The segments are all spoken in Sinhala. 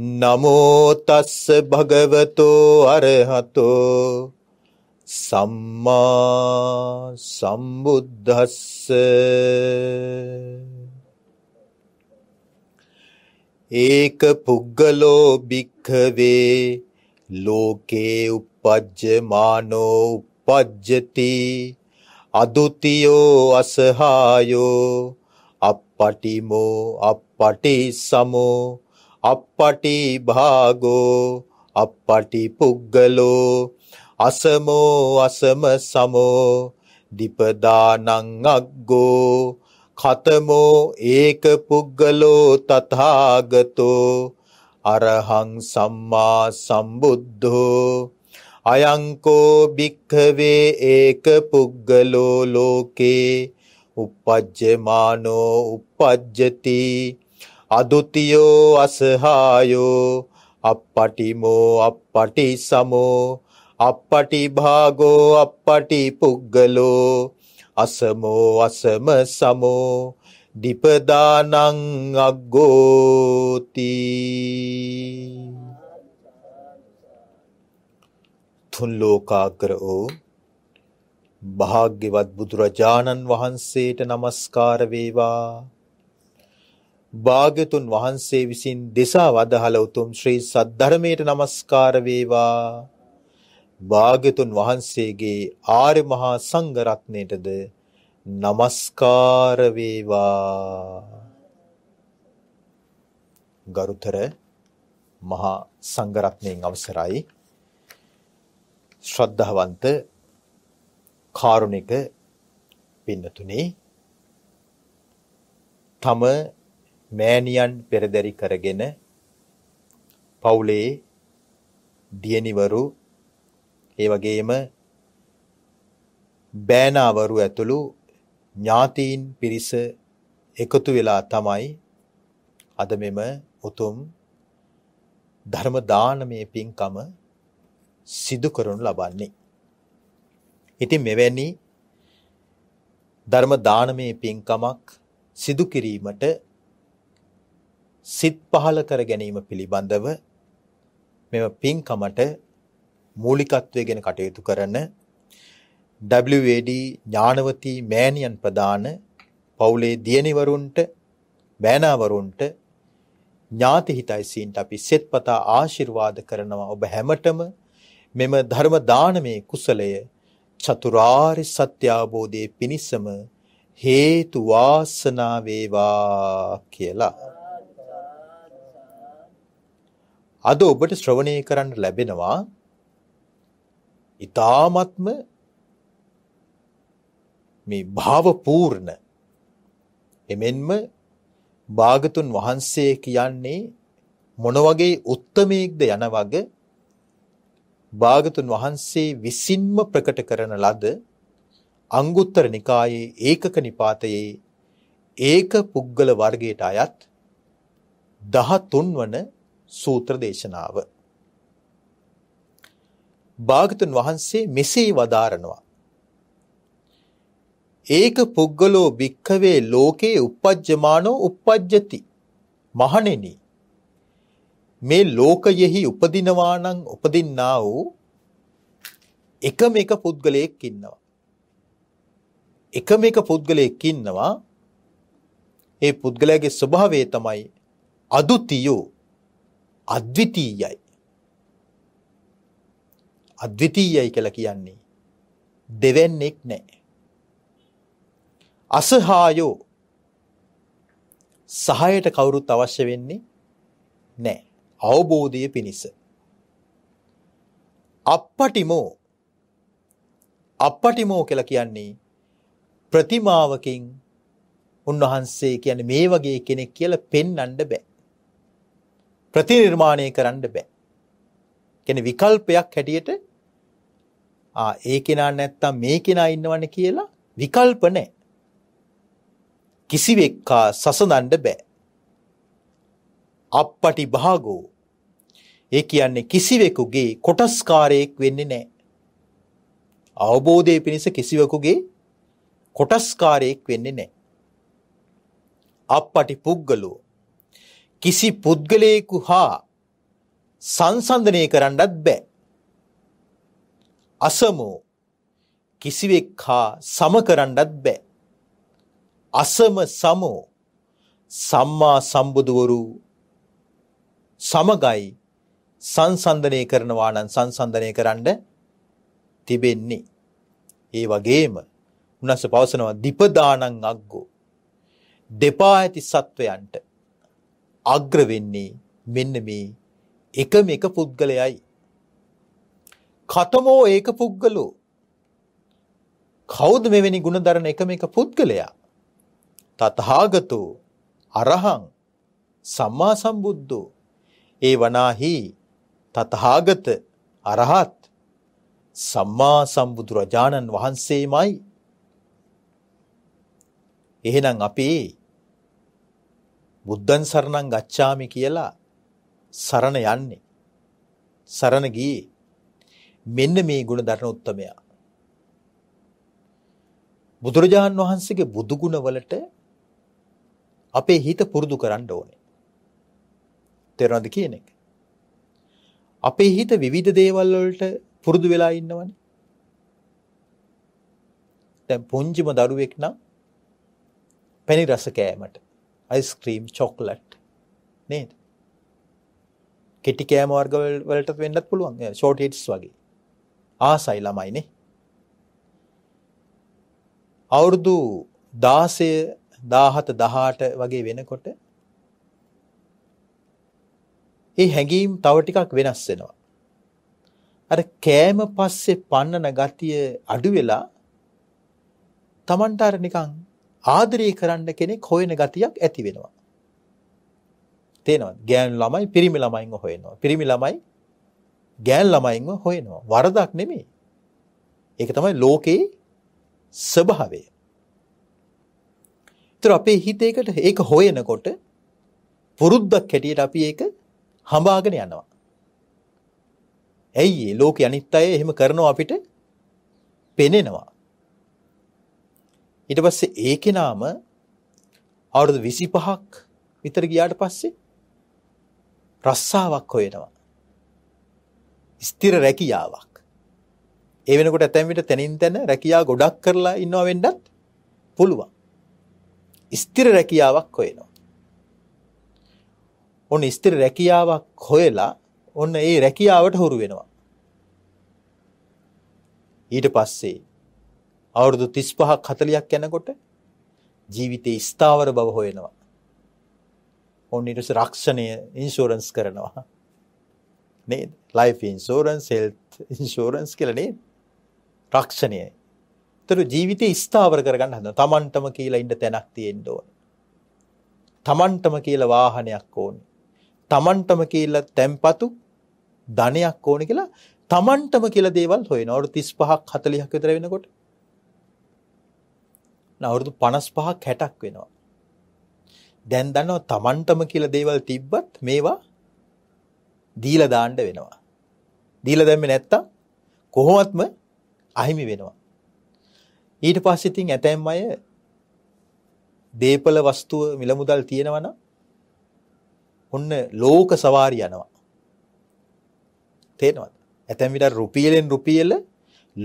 නමෝ තස්ස භගවතෝ අරහතෝ සම්මා සම්බුද්දස්ස ඒක පුද්ගලෝ භික්ඛවේ ලෝකේ uppajjamaනෝ uppajjati අදුතියෝ අසහායෝ අප්පටිමෝ අප්පටි සමෝ අප්පටි භාගෝ අප්පටි පුග්ගලෝ අසමෝ අසම සමෝ දීපදානං අග්ගෝ කතමෝ ඒක පුග්ගලෝ තථාගතෝ අරහං සම්මා සම්බුද්ධෝ අයංකෝ භික්ඛවේ ඒක පුග්ගලෝ ලෝකේ uppajjamano uppajjati අදුතියෝ අසහායෝ අප්පටිමෝ අප්පටි සමෝ අප්පටි භාගෝ අප්පටි පුග්ගලෝ අසමෝ අසම සමෝ දිපදානං අග්ගෝති තුන් ලෝකාග්‍ර වූ භාග්‍යවත් බුදුරජාණන් වහන්සේට নমස්කාර වේවා භාග්‍යතුන් වහන්සේ විසින් දෙසා වදහළ උතුම් ශ්‍රී සද්ධර්මයට নমස්කාර වේවා භාග්‍යතුන් වහන්සේගේ ආර්ය මහා සංඝ රත්නයටද নমස්කාර වේවා ගරුතර මහා සංඝ රත්නයෙන් අවසරයි ශ්‍රද්ධාවන්ත කාරුණික පින්නතුනි තම මෑණියන් පෙරදරි කරගෙන පවුලේ දියණිවරු ඒ වගේම බෑනාවරු ඇතුළු ඥාතීන් පිරිස එකතු වෙලා තමයි අද මෙම උතුම් ධර්ම දානමය පින්කම සිදු කරනු ලබන්නේ. ඉතින් මෙවැනි ධර්ම දානමය පින්කමක් සිදු කිරීමට සිත් පහළ කර ගැනීම පිළිබඳව මෙම පින්කමට මූලිකත්වය ගැන කටයුතු කරන WAD ඥානවතී මෑණියන් ප්‍රදාන පවුලේ දියණිවරුන්ට බෑනාවරුන්ට ඥාති හිතයිසීන්ට අපි සෙත්පතා ආශිර්වාද කරනවා ඔබ හැමතෙම මෙම ධර්ම දානමේ කුසලය චතුරාර්ය සත්‍ය අවබෝධයේ පිණසම හේතු වාසනා වේවා කියලා අද ඔබට ශ්‍රවණය කරන්න ලැබෙනවා ඊ타මත්ම මේ භාවපූර්ණ එමෙන්ම භාගතුන් වහන්සේ කියන්නේ මොන වගේ උත්මේක්ද යන වගේ භාගතුන් වහන්සේ විසින්ම ප්‍රකට කරන ලද අංගුත්තර නිකායේ ඒකක නිපාතයේ ඒක පුද්ගල වර්ගයට අයත් 13 වන සූත්‍ර දේශනාව. භාගතුන් වහන්සේ මෙසේ වදාරනවා. ඒක පුද්ගලෝ භික්ඛවේ ලෝකේ uppajjamanෝ uppajjati. මහණෙනි මේ ලෝකයෙහි උපදිනවා නම් උපදින්නා වූ එකම එක පුද්ගලයෙක් ඉන්නවා. එකම එක පුද්ගලයෙක් ඉන්නවා. ඒ පුද්ගලයාගේ ස්වභාවය තමයි අදුතියෝ අද්විතීයයි. අද්විතීයයි කියලා කියන්නේ දෙවන්නේක් නැහැ. අසහායෝ සහායට කවුරුත් අවශ්‍ය වෙන්නේ නැහැ. අවබෝධය පිණිස. අප්පටිමෝ අප්පටිමෝ කියලා කියන්නේ ප්‍රතිමාවකින් උන්වහන්සේ කියන්නේ මේ වගේ කෙනෙක් කියලා පෙන්වන්න බෑ. ප්‍රතිනිර්මාණය කරන්න බෑ. කියන්නේ විකල්පයක් හැටියට ආ ඒ කෙනා නැත්තම් මේ කෙනා ඉන්නවනේ කියලා විකල්ප නැහැ. කිසිවෙක් හා සසඳන්න බෑ. අප්පටි භාගෝ. ඒ කියන්නේ කිසිවෙකුගේ කොටස්කාරයෙක් වෙන්නේ නැහැ. අවබෝධයේ පිණිස කිසිවෙකුගේ කොටස්කාරයෙක් වෙන්නේ නැහැ. අප්පටි පුද්ගලෝ කිසි පුද්ගලයෙකු හා සංසන්දනය කරන්නත් බෑ. අසමෝ කිසිවෙක් හා සම කරන්නත් බෑ. අසම සමෝ සම්මා සම්බුදුවරු සමගයි සංසන්දනය කරනවා නම් සංසන්දනය කරන්න තිබෙන්නේ. ඒ වගේම උනස්ස පවසනවා දීපදානං අග්ගෝ දෙපා ඇති සත්වයන්ට අග්‍ර වෙන්නේ මෙන්න මේ එකම එක පුද්ගලයයි. කතමෝ ඒක පුද්ගලෝ. කවුද මෙවැනි ಗುಣධරණ එකම එක පුද්ගලයා? තථාගතෝ අරහං සම්මා සම්බුද්ධෝ ඒ වනාහි තථාගත අරහත් සම්මා සම්බුදු රජාණන් වහන්සේමයි. එහෙනම් අපි බුද්ධං සරණං ගච්ඡාමි කියලා සරණ යන්නේ. සරණ ගියේ. මෙන්න මේ ගුණ දරන උත්තමයා. බුදුරජාන් වහන්සේගේ බුදු ගුණවලට අපේ හිත පුරුදු කරන්න ඕනේ. තේරෙනවද කියන එක? අපේ හිත විවිධ දේවල් වලට පුරුදු වෙලා ඉන්නවනේ. දැන් පුංචිම දරුවෙක් නම් පැණි රස කෑමට අයිස් ක්‍රීම් චොක්ලට් නේද කෙටි කෑම වර්ග වලට වෙන්නත් පුළුවන් ෂෝට් හිට්ස් වගේ ආසයි ළමයිනේ අවුරුදු 16 17 18 වගේ වෙනකොට ඒ හැඟීම් තව ටිකක් වෙනස් වෙනවා. අර කෑම පස්සේ පන්නන ගතිය අඩු වෙලා Tamanට අර නිකන් ආදරය කරන්න කෙනෙක් හොයන ගතියක් ඇති වෙනවා. තේනවද? ගෑනු ළමයි පිරිමි ළමයින්ව හොයනවා. පිරිමි ළමයි ගෑනු ළමයින්ව හොයනවා. වරදක් නෙමෙයි. ඒක තමයි ලෝකේ ස්වභාවය. ඒතර අපේ හිතේකට ඒක හොයනකොට පුරුද්දක් හැටියට අපි ඒක හඹාගෙන යනවා. ඇයි ඒ ලෝකේ අනිත් අය එහෙම කරනවා අපිට පෙනෙනවා. ඊට පස්සේ ඒ කෙනාම අවුරුදු 25ක් විතර ගියාට පස්සේ රස්සාවක් හොයනවා. ස්ථිර රැකියාවක්. ඒ වෙනකොට ඇතැම් විට තනින් තන රැකියාව ගොඩක් කරලා ඉන්නවා වෙන්නත් පුළුවන්. ස්ථිර රැකියාවක් හොයනවා. ඔන්න ස්ථිර රැකියාවක් හොයලා ඔන්න ඒ රැකියාවට හුරු වෙනවා. ඊට පස්සේ අවුරුදු 35ක් 40ක් යනකොට ජීවිතේ ස්ථාවර බව හොයනවා. ඕන් ඊට පස්සේ රක්ෂණය ඉන්ෂුරන්ස් කරනවා. නේද? life insurance, health insurance කියලා නේද? රක්ෂණයයි. ඒතර ජීවිතේ ස්ථාවර කරගන්න හදනවා. Tamanටම කියලා ඉන්න තැනක් තියෙන්න ඕන. Tamanටම කියලා වාහනයක් ඕනේ. Tamanටම කියලා තැම්පතු ධනයක් ඕනේ කියලා Tamanටම කියලා දේවල් හොයනවා. අවුරුදු 35ක් 40ක් විතර වෙනකොට අවුරුදු 55ක් 60ක් වෙනවා. දැන් දන්නවා Tamanටම කියලා දේවල් තිබ්බත් මේවා දීලා දාන්න වෙනවා. දීලා දැම්මේ නැත්තම් කොහොමත්ම අහිමි වෙනවා. ඊට පස්සේ ඉතින් ඇතැම් අය දීපල වස්තුව මිල මුදල් තියෙනවනම් ඔන්න ලෝක සවාරි යනවා. තේනවද? ඇතැම් විට රුපියලෙන් රුපියල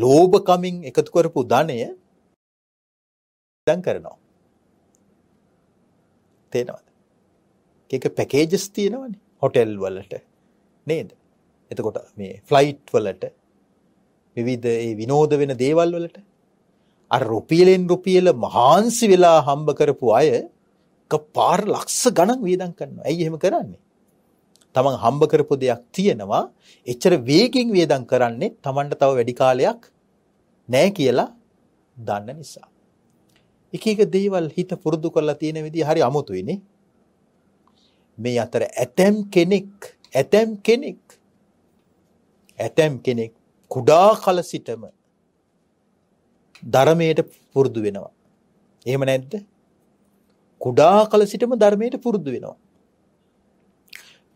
ලෝභ කමින් එකතු කරපු ධනය දන් කරනවා. තේනවද? ඒක පැකේජස් තියෙනවනේ හොටෙල් වලට නේද? එතකොට මේ ෆ්ලයිට් වලට විවිධ ඒ විනෝද වෙන දේවල් වලට අර රුපියලෙන් රුපියල මහාන්සි වෙලා හම්බ කරපු අය කපාර ලක්ෂ ගණන් වියදම් කරනවා. ඇයි එහෙම කරන්නේ? තමන් හම්බ කරපු දෙයක් තියෙනවා එච්චර වේගෙන් වියදම් කරන්නේ තමන්ට තව වැඩි කාලයක් නැහැ කියලා දන්න නිසා. එක එක දේවල් හිත පුරුදු කරලා තියෙන විදිහ හරි අමුතුයිනේ. මේ අතර ඇතැම් කෙනෙක් ඇතැම් කෙනෙක් ඇතැම් කෙනෙක් කුඩා කල සිටම ධර්මයට පුරුදු වෙනවා. එහෙම නැද්ද? කුඩා කල සිටම ධර්මයට පුරුදු වෙනවා.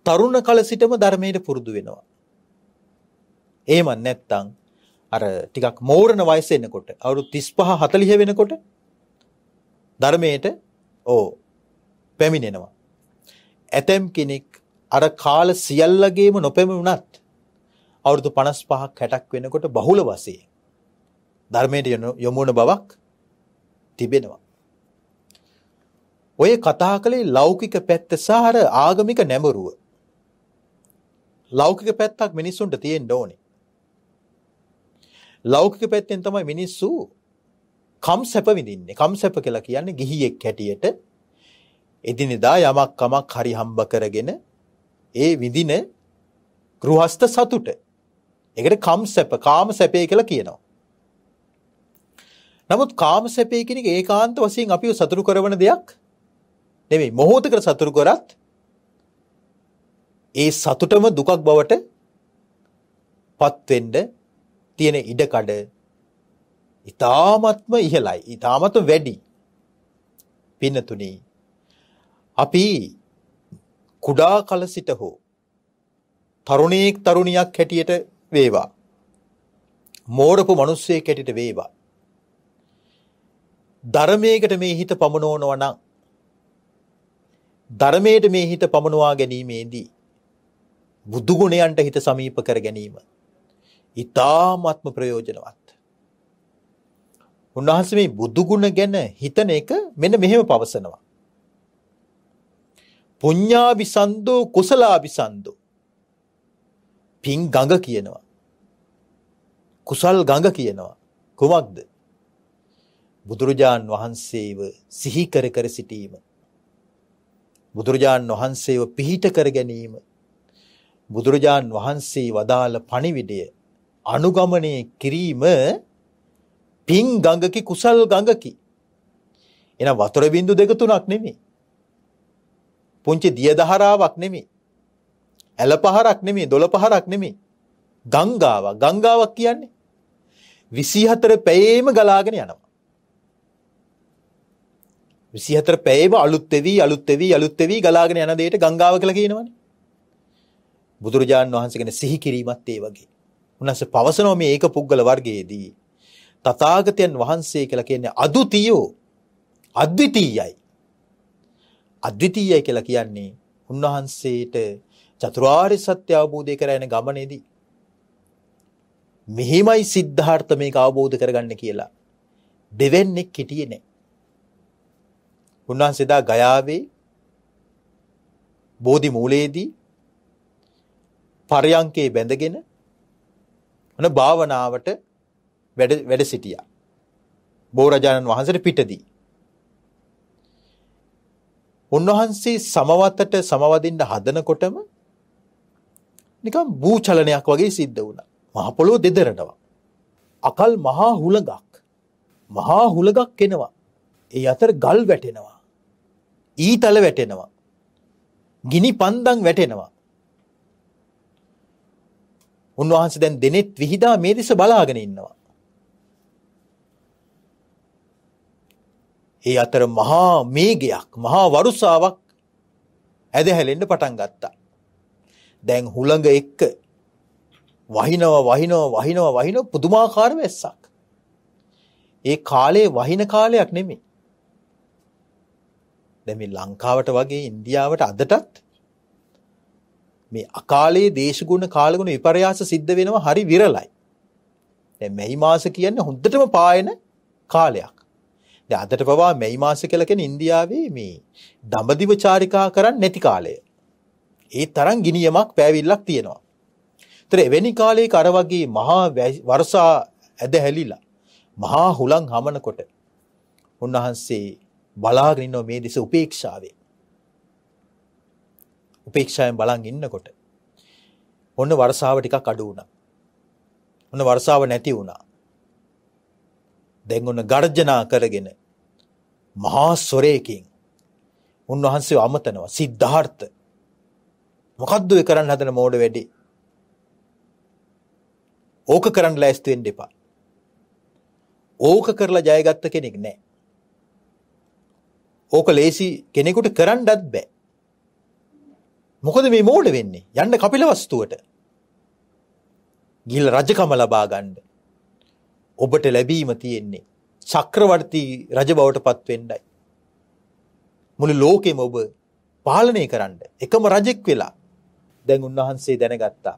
තරුණ කල සිටම ධර්මයට පුරුදු වෙනවා. එහෙම නැත්නම් අර ටිකක් මෝරණ වයස එනකොට අවුරුදු 35 40 වෙනකොට ධර්මයට ඕ පැමිණෙනවා. ඇතැම් කෙනෙක් අර කාල සියල්ලගේම නොපැමිණුණත් අවුරුදු 55ක් 60ක් වෙනකොට බහුල වශයෙන් ධර්මයට යොමුන බවක් තිබෙනවා. ඔය කතා කළේ ලෞකික පැත්ත සහ අර ආගමික නැඹුරුව. ලෞකික පැත්තක් මිනිස්සුන්ට තියෙන්න ඕනේ. ලෞකික පැත්තෙන් තමයි මිනිස්සු කම් සැප විඳින්නේ. කම් සැප කියලා කියන්නේ ගිහියෙක් හැටියට එදිනෙදා යමක් කමක් හරි හම්බ කරගෙන ඒ විඳින ගෘහස්ත සතුට. ඒකට කම් සැප, කාම සැපේ කියලා කියනවා. නමුත් කාම සැපේ කියන එක ඒකාන්ත වශයෙන් අපිව සතුටු කරන දෙයක් නෙමෙයි. මොහොතකට සතුටු කරත් ඒ සතුටම දුකක් බවට පත් වෙන්න තියෙන ඉඩකඩ ඊ타මත්ම ඉහළයි. ඊ타මත්ම වැඩි. පින්නතුනි අපි කුඩා කල සිට හෝ තරුණියෙක් තරුණියක් හැටියට වේවා. මෝඩපු මිනිස්සෙක් හැටියට වේවා. ධර්මයකට මේ හිත පමනවනවා නම් ධර්මයට මේ හිත පමනවා ගැනීමේදී බුදු ගුණයන්ට හිත සමීප කර ගැනීම ඊ타මාත්ම ප්‍රයෝජනවත් උන්වහන්සේ මේ බුදු ගුණ ගැන හිතන එක මෙන්න මෙහෙම පවසනවා. පුඤ්ඤාවිසන්දෝ කුසලාවිසන්දෝ. පිං ගඟ කියනවා. කුසල් ගඟ කියනවා. කුමක්ද? බුදුරජාන් වහන්සේව සිහි කර කර සිටීම. බුදුරජාන් වහන්සේව පිහිට කර ගැනීම. බුදුරජාන් වහන්සේ වදාළ පණිවිඩය අනුගමනය කිරීම පින් ගඟකි කුසල් ගඟකි. එන වතුර බින්දු දෙක තුනක් නෙමෙයි. පුංචි දිය දහරාවක් නෙමෙයි. ඇල පහරක් නෙමෙයි, දොළ පහරක් නෙමෙයි. ගංගාවක්. ගංගාවක් කියන්නේ 24 පැයේම ගලාගෙන යනවා. 24 පැයේම අලුත් වෙවි අලුත් වෙවි අලුත් වෙවි ගලාගෙන යන දෙයට ගංගාව කියලා කියනවනේ. බුදුරජාණන් වහන්සේ ගැන සිහි කිරීමත් ඒ වගේ. උන්වහන්සේ පවසනවා මේ ඒක පුද්ගල වර්ගයේදී තථාගතයන් වහන්සේ කියලා කියන්නේ අදුතියෝ අද්විතීයයි. අද්විතීයයි කියලා කියන්නේ උන්වහන්සේට චතුරාර්ය සත්‍ය අවබෝධය කරගෙන ගමනේදී මෙහිමයි සිද්ධාර්ථ මේක අවබෝධ කරගන්න කියලා දෙවන්නේක් හිටියේ නැහැ. උන්වහන්සේ දා ගයාවේ බෝධි මූලයේදී පරයන්කේ බැඳගෙන මොන භාවනාවට වැඩ වැඩ සිටියා. බෝරජාණන් වහන්සේට පිටදී. උන්වහන්සේ සමවතට සමවදින්න හදනකොටම නිකම් භූචලනයක් වගේ සිද්ධ වුණා. මහ පොළොව දෙදරනවා. අකල් මහා හුලඟක්. මහා හුලඟක් එනවා. ඒ අතර ගල් වැටෙනවා. ඊතල වැටෙනවා. ගිනි පන්දම් වැටෙනවා. උන්වහන්සේ දැන් දෙනෙත් විහිදා මේ දිස බලාගෙන ඉන්නවා. ඒ අතර මහා මේගයක් මහා වරුසාවක් ඇදහැලෙන්න පටන් ගත්තා. දැන් හුළඟ එක්ක වහිනව වහිනව වහිනව වහින පුදුමාකාර වැස්සක්. ඒ කාලේ වහින කාලයක් නෙමෙයි. දැන් මේ ලංකාවට වගේ ඉන්දියාවට අදටත් මේ අකාලේ දේශගුණ කාලගුණ විපර්යාස සිද්ධ වෙනවා හරි විරලයි. දැන් මේ මාස කියන්නේ හොඳටම පායන කාලයක්. දැන් අදට පවා මේ මාසෙ කියලා කියන්නේ ඉන්දියාවේ මේ දඹදිව චාරිකා කරන්නේ නැති කාලය. ඒ තරම් ගිනියමක් පෑවිල්ලක් තියෙනවා. ඒතර එවැනි කාලයක අර වගේ මහා වර්ෂා ඇදහැලිලා මහා හුලං හමනකොට උන්වහන්සේ බලාගෙන ඉන්නවා මේ දෙස උපේක්ෂාවේ. උපේක්ෂාවෙන් බලන් ඉන්නකොට ඔන්න වර්ෂාව ටිකක් අඩු වුණා. ඔන්න වර්ෂාව නැති වුණා. දැන් ඔන්න ගර්ජනා කරගෙන මහා සොරේකින් උන්වහන්සේ අමතනවා සිද්ධාර්ථ මොකද්ද ඒ කරන්න හදන මෝඩ වැඩි ඕක කරන්න ලෑස්ති වෙන්න එපා ඕක කරලා ජයගත්ත කෙනෙක් නැහැ ඕක ලේසි කෙනෙකුට කරන්නත් බෑ මොකද මේ මෝඩ වෙන්නේ යන්න කපිලවස්තුවට ගිහිල්ලා රජකම ලබා ගන්න ඔබට ලැබීම තියෙන්නේ චක්‍රවර්ති රජ බවට පත් වෙන්නයි. මුළු ලෝකෙම ඔබ පාලනය කරන්න එකම රජෙක් වෙලා දැන් උන්වහන්සේ දැනගත්තා.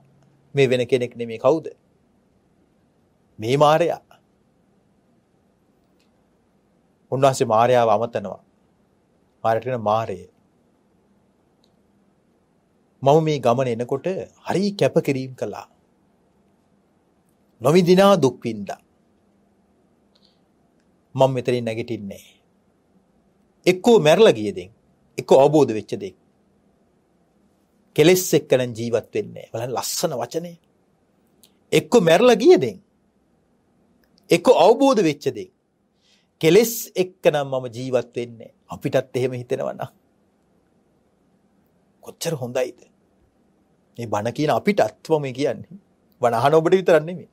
මේ වෙන කෙනෙක් නෙමේ කවුද? මේ මාරයා. උන්වහන්සේ මාරයාව අමතනවා. මාරට කියන මාරය. මම මේ ගමන එනකොට හරි කැපකිරීම කළා. නොවිදිනා දුක් විඳා. මම මෙතනින් නැගිටින්නේ එක්කෝ මැරලා ගිය දෙයින් එක්කෝ අවබෝධ වෙච්ච දෙයින් කෙලෙස් එක්ක නම් ජීවත් වෙන්නේ බලන්න ලස්සන වචනේ එක්කෝ මැරලා ගිය දෙයින් එක්කෝ අවබෝධ වෙච්ච දෙයින් කෙලෙස් එක්ක නම් මම ජීවත් වෙන්නේ අපිටත් එහෙම හිතෙනවා නම් කොච්චර හොඳයිද මේ බණ කියන අපිටත් මම කියන්නේ බණ අහන ඔබට විතරක් නෙමෙයි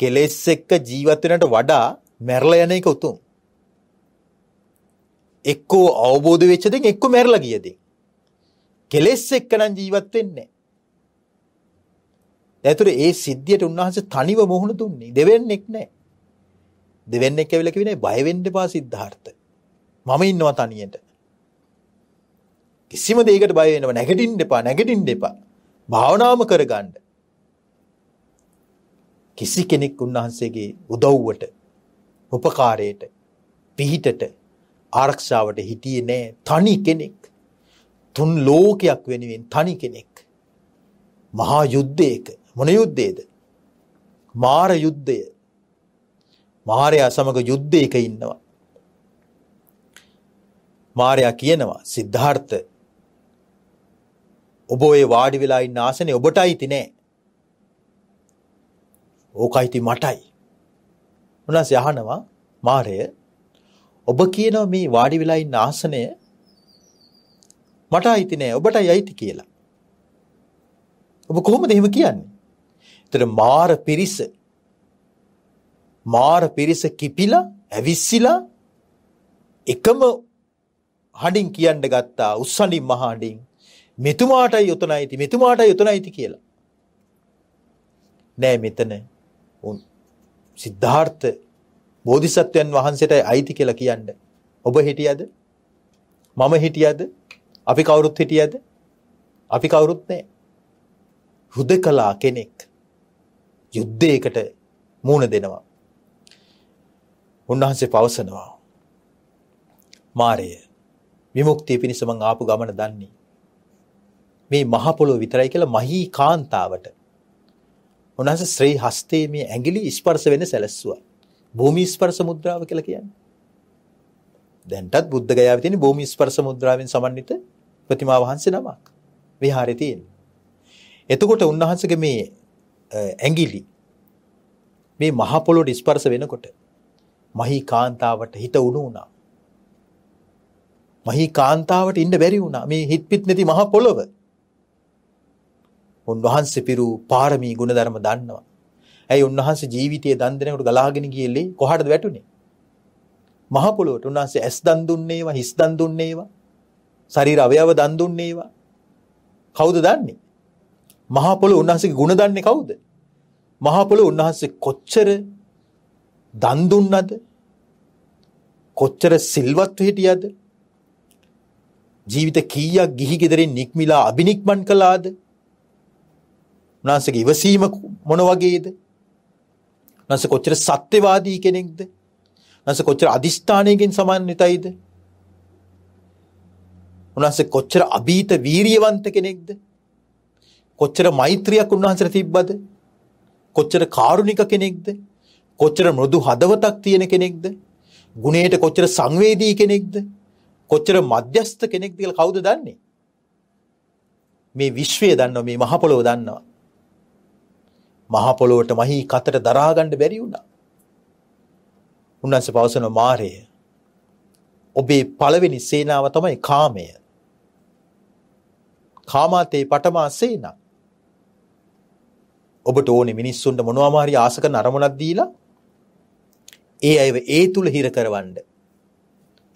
කෙලෙස් එක්ක ජීවත් වෙනට වඩා මැරලා යන එක උතුම්. එක්කෝ අවබෝධ වෙච්ච දෙන් එක්කෝ මැරලා ගිය දෙන්. කෙලෙස් එක්ක නම් ජීවත් වෙන්නේ නැහැ. ඒ සිද්ධියට උන්වහන්සේ තනිව මොහුන දුන්නේ. දෙවෙන්නෙක් නැහැ. දෙවෙන්නෙක් ඇවිල්ලා කිව්වේ බය වෙන්න එපා සිද්ධාර්ථ. මම ඉන්නවා තනියට. කිසිම දෙයකට බය වෙන්නව නැගටින්න එපා නැගටින්න එපා. භාවනාම කරගන්න. කිසි කෙනෙක් උන්වහන්සේගේ උදව්වට උපකාරයට පිහිටට ආරක්ෂාවට හිටියේ නෑ තනි කෙනෙක් තුන් ලෝකයක් වෙනුවෙන් තනි කෙනෙක් මහා යුද්ධයක මොන යුද්ධයේද මාර යුද්ධය මාරයා සමග යුද්ධයක ඉන්නවා මාරයා කියනවා සිද්ධාර්ථ ඔබ ඔය වාඩි වෙලා ඉන්න ආසනේ ඔබටයි ඉති නෑ ඕකයි ඉති මටයි උන්වහන්සේ අහනවා මාරය ඔබ කියනවා මේ වාඩි වෙලා ඉන්න ආසනය මට අයිති නෑ ඔබටයි අයිති කියලා. ඔබ කොහොමද එහෙම කියන්නේ? ඒතර මාර පිරිස මාර පිරිස කිපිලා ඇවිස්සිලා එකම හඬින් කියන්න ගත්තා උස්සනින් මහා හඬින් මෙතුමාටයි උතනයිති මෙතුමාටයි උතනයිති කියලා. නෑ මෙතන සිද්ධාර්ථ බෝධිසත්වයන් වහන්සේටයි අයිති කියලා කියන්න. ඔබ හිටියද? මම හිටියද? අපි කවුරුත් හිටියද? අපි කවුරුත් නෑ. හුදකලා කෙනෙක් යුද්ධයකට මුහුණ දෙනවා. උන්වහන්සේ පවසනවා. මාරය විමුක්තිය පිණිස මං ආපු ගමන දන්නේ. මේ මහ පොළොව විතරයි කියලා මහී කාන්තාවට උන්වහන්සේ ශ්‍රී හස්තයේ මේ ඇඟිලි ස්පර්ශ වෙන්න සැලැස්සුවා. භූමි ස්පර්ශ මුද්‍රාව කියලා කියන්නේ. දැන්ටත් බුද්ධ ගයාවේ තියෙන භූමි ස්පර්ශ මුද්‍රාවෙන් සමන්විත ප්‍රතිමා වහන්සේ නමක් විහාරේ තියෙනවා. එතකොට උන්වහන්සේගේ මේ ඇඟිලි මේ මහ පොළොවට ස්පර්ශ වෙනකොට මහී කාන්තාවට හිත උණු වුණා. මහී කාන්තාවට ඉන්න බැරි වුණා. මේ හිත් පිට නැති මහ පොළොව. උන්වහන්සේ පිරු පාරමී ගුණධර්ම දන්නවා. ඇයි උන්වහන්සේ ජීවිතයේ දන් දෙනකොට ගලාගෙන ගියේලේ කොහටද වැටුනේ? මහ පොළොවට උන්වහන්සේ ඇස් දන් දුන්නේවා, හිස් දන් දුන්නේවා, ශරීර අවයව දන් දුන්නේවා. කවුද දන්නේ? මහ පොළොව උන්වහන්සේගේ ගුණ දන්නේ කවුද? මහ පොළොව උන්වහන්සේ කොච්චර දන් දුන්නද? කොච්චර සිල්වත්ව හිටියද? ජීවිත කීයක් ගිහි ගෙදරින් නික්මිලා අබිනික්මන් කළාද? උන්වහන්සේගේ ඉවසීම මොන වගේද? උන්වහන්සේ කොච්චර සත්‍යවාදී කෙනෙක්ද? උන්වහන්සේ කොච්චර අදිෂ්ඨානයකින් සමන්විතයිද? උන්වහන්සේ කොච්චර අභීත වීරියවන්ත කෙනෙක්ද? කොච්චර මෛත්‍රියක් උන්වහන්සේට තිබ්බද? කොච්චර කාරුණික කෙනෙක්ද? කොච්චර මෘදු හදවතක් තියෙන කෙනෙක්ද? ගුණයට කොච්චර සංවේදී කෙනෙක්ද? කොච්චර මධ්‍යස්ත කෙනෙක්ද කියලා කවුද දන්නේ? මේ විශ්වය දන්නවා මේ මහ පොළොව දන්නවා මහ පොළොවට මහී කතට දරා ගන්න බැරි වුණා. උන්වන්සේ පවසන මාරය ඔබේ පළවෙනි සේනාව තමයි කාමය. කාමාතේ පටමා සේනා. ඔබට ඕනේ මිනිස්සුන්ට මොනවාම හරි ආස කරන අරමුණක් දීලා ඒ අයව ඒ තුල හිර කරවන්න.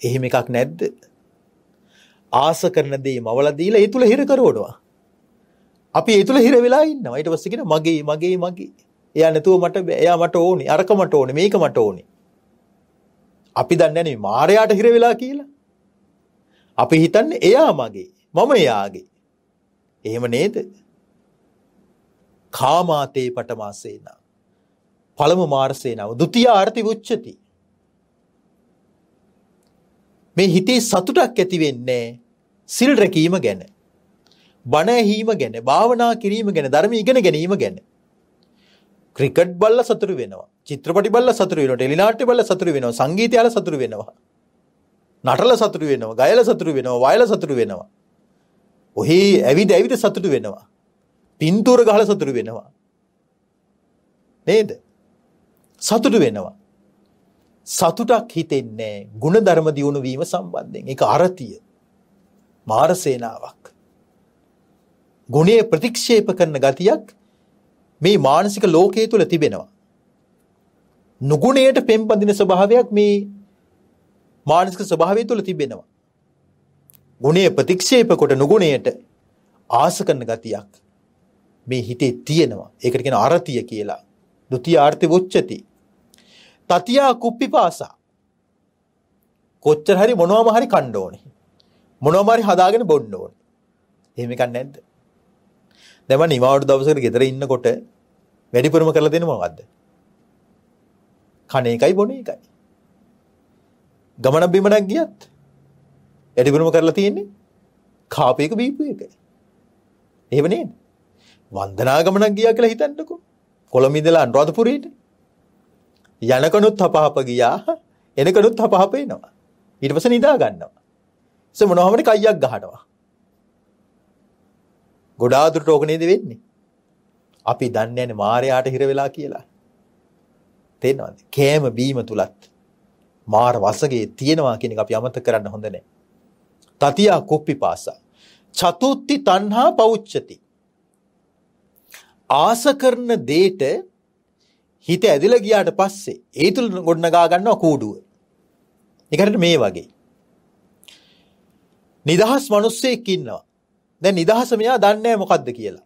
එහෙම එකක් නැද්ද? ආස කරන දේ මවලා දීලා ඒ තුල හිර කරවනවා. අපි ඒ තුල හිර වෙලා ඉන්නවා. ඊට පස්සේ කියන මගේ මගේ මගේ. එයා නැතුව මට එයා මට ඕනේ. අරක මට ඕනේ. මේක මට ඕනේ. අපි දන්නේ නැහැ මාරයාට හිර වෙලා කියලා. අපි හිතන්නේ එයා මගේ. මම එයාගේ. එහෙම නේද? කාමාතේ පටමාසේනා. පළමු මාර්සේනාව ဒုတိ ය ආර්ති උච්චති. මේ හිතේ සතුටක් ඇති වෙන්නේ සිල් රැකීම ගැන. බණ ඇහිීම ගැන භාවනා කිරීම ගැන ධර්ම ඉගෙන ගැනීම ගැන. ක්‍රිකට් බල්ල සතුරු වෙනවා චිත්‍රපටි බල්ල සතුරු වෙනවා ටෙලිනාට්‍ය බල්ල සතුරු වෙනවා සංගීතය සතුරු වෙනවා. නටල සතුරු වෙනවා ගයල සතුරු වෙනවා වයල සතුරු වෙනවා. ඔහි ඇවිද ඇවිද සතුටු වෙනවා. පින්තූර ගහල සතුරු වෙනවා. නේද? සතුටු වෙනවා. සතුටක් හිතෙන්නේ ಗುಣධර්ම දියුණු වීම සම්බන්ධයෙන්. ඒක අරතිය. මාර්සේනාවක්. ගුණයේ ප්‍රතික්ෂේප කරන ගතියක් මේ මානසික ලෝකයේ තුල තිබෙනවා. නුගුණයට පෙම්පදින ස්වභාවයක් මේ මානසික ස්වභාවය තුල තිබෙනවා. ගුණයේ ප්‍රතික්ෂේප කොට නුගුණයට ආස කරන ගතියක් මේ හිතේ තියෙනවා. ඒකට කියන අරතිය කියලා. ဒုတိ යාර්ථි වොච්චති. තතියා කුප්පිපාසා. කොච්චර හරි මොනවාම හරි කණ්ඩ ඕනේ. මොනවාම හරි හදාගෙන බොන්න ඕනේ. එහෙම එකක් නැද්ද? දැන් මම නිවාඩු දවසකට ගෙදර ඉන්නකොට වැඩිපුරම කරලා දෙන්නේ මොකද්ද? කණ එකයි බොන එකයි. ගමන බිමනක් ගියත් වැඩිපුරම කරලා තියෙන්නේ කාපේක බීපු එකයි. එහෙම නේද? වන්දනා ගමනක් ගියා කියලා හිතන්නකෝ. කොළඹ ඉඳලා අනුරාධපුරයට යනකනුත් හපහප ගියා එනකනුත් හපහප එනවා ඊට පස්සේ නිදා ගන්නවා ඉතින් මොනවා හමනේ කයියක් ගහනවා ගොඩාදුරට ඕක නේද වෙන්නේ. අපි දන්නේ නැහැ මායයට හිර වෙලා කියලා. තේනවද? කෑම බීම තුලත් මාර වසගේ තියෙනවා කියන එක අපි අමතක කරන්න හොඳ නැහැ. තතියා කුප්පිපාසා චතුත්ති තණ්හා පෞච්චති ආස කරන දෙයට හිත ඇදලා ගියාට පස්සේ ඒ තුල ගොඩනගා ගන්නවා කූඩුව. ඒකට මේ වගේ. නිදහස් මිනිස්සෙක් ඉන්නවා. දැන් නිදහස මෙයා දන්නේ මොකද්ද කියලා.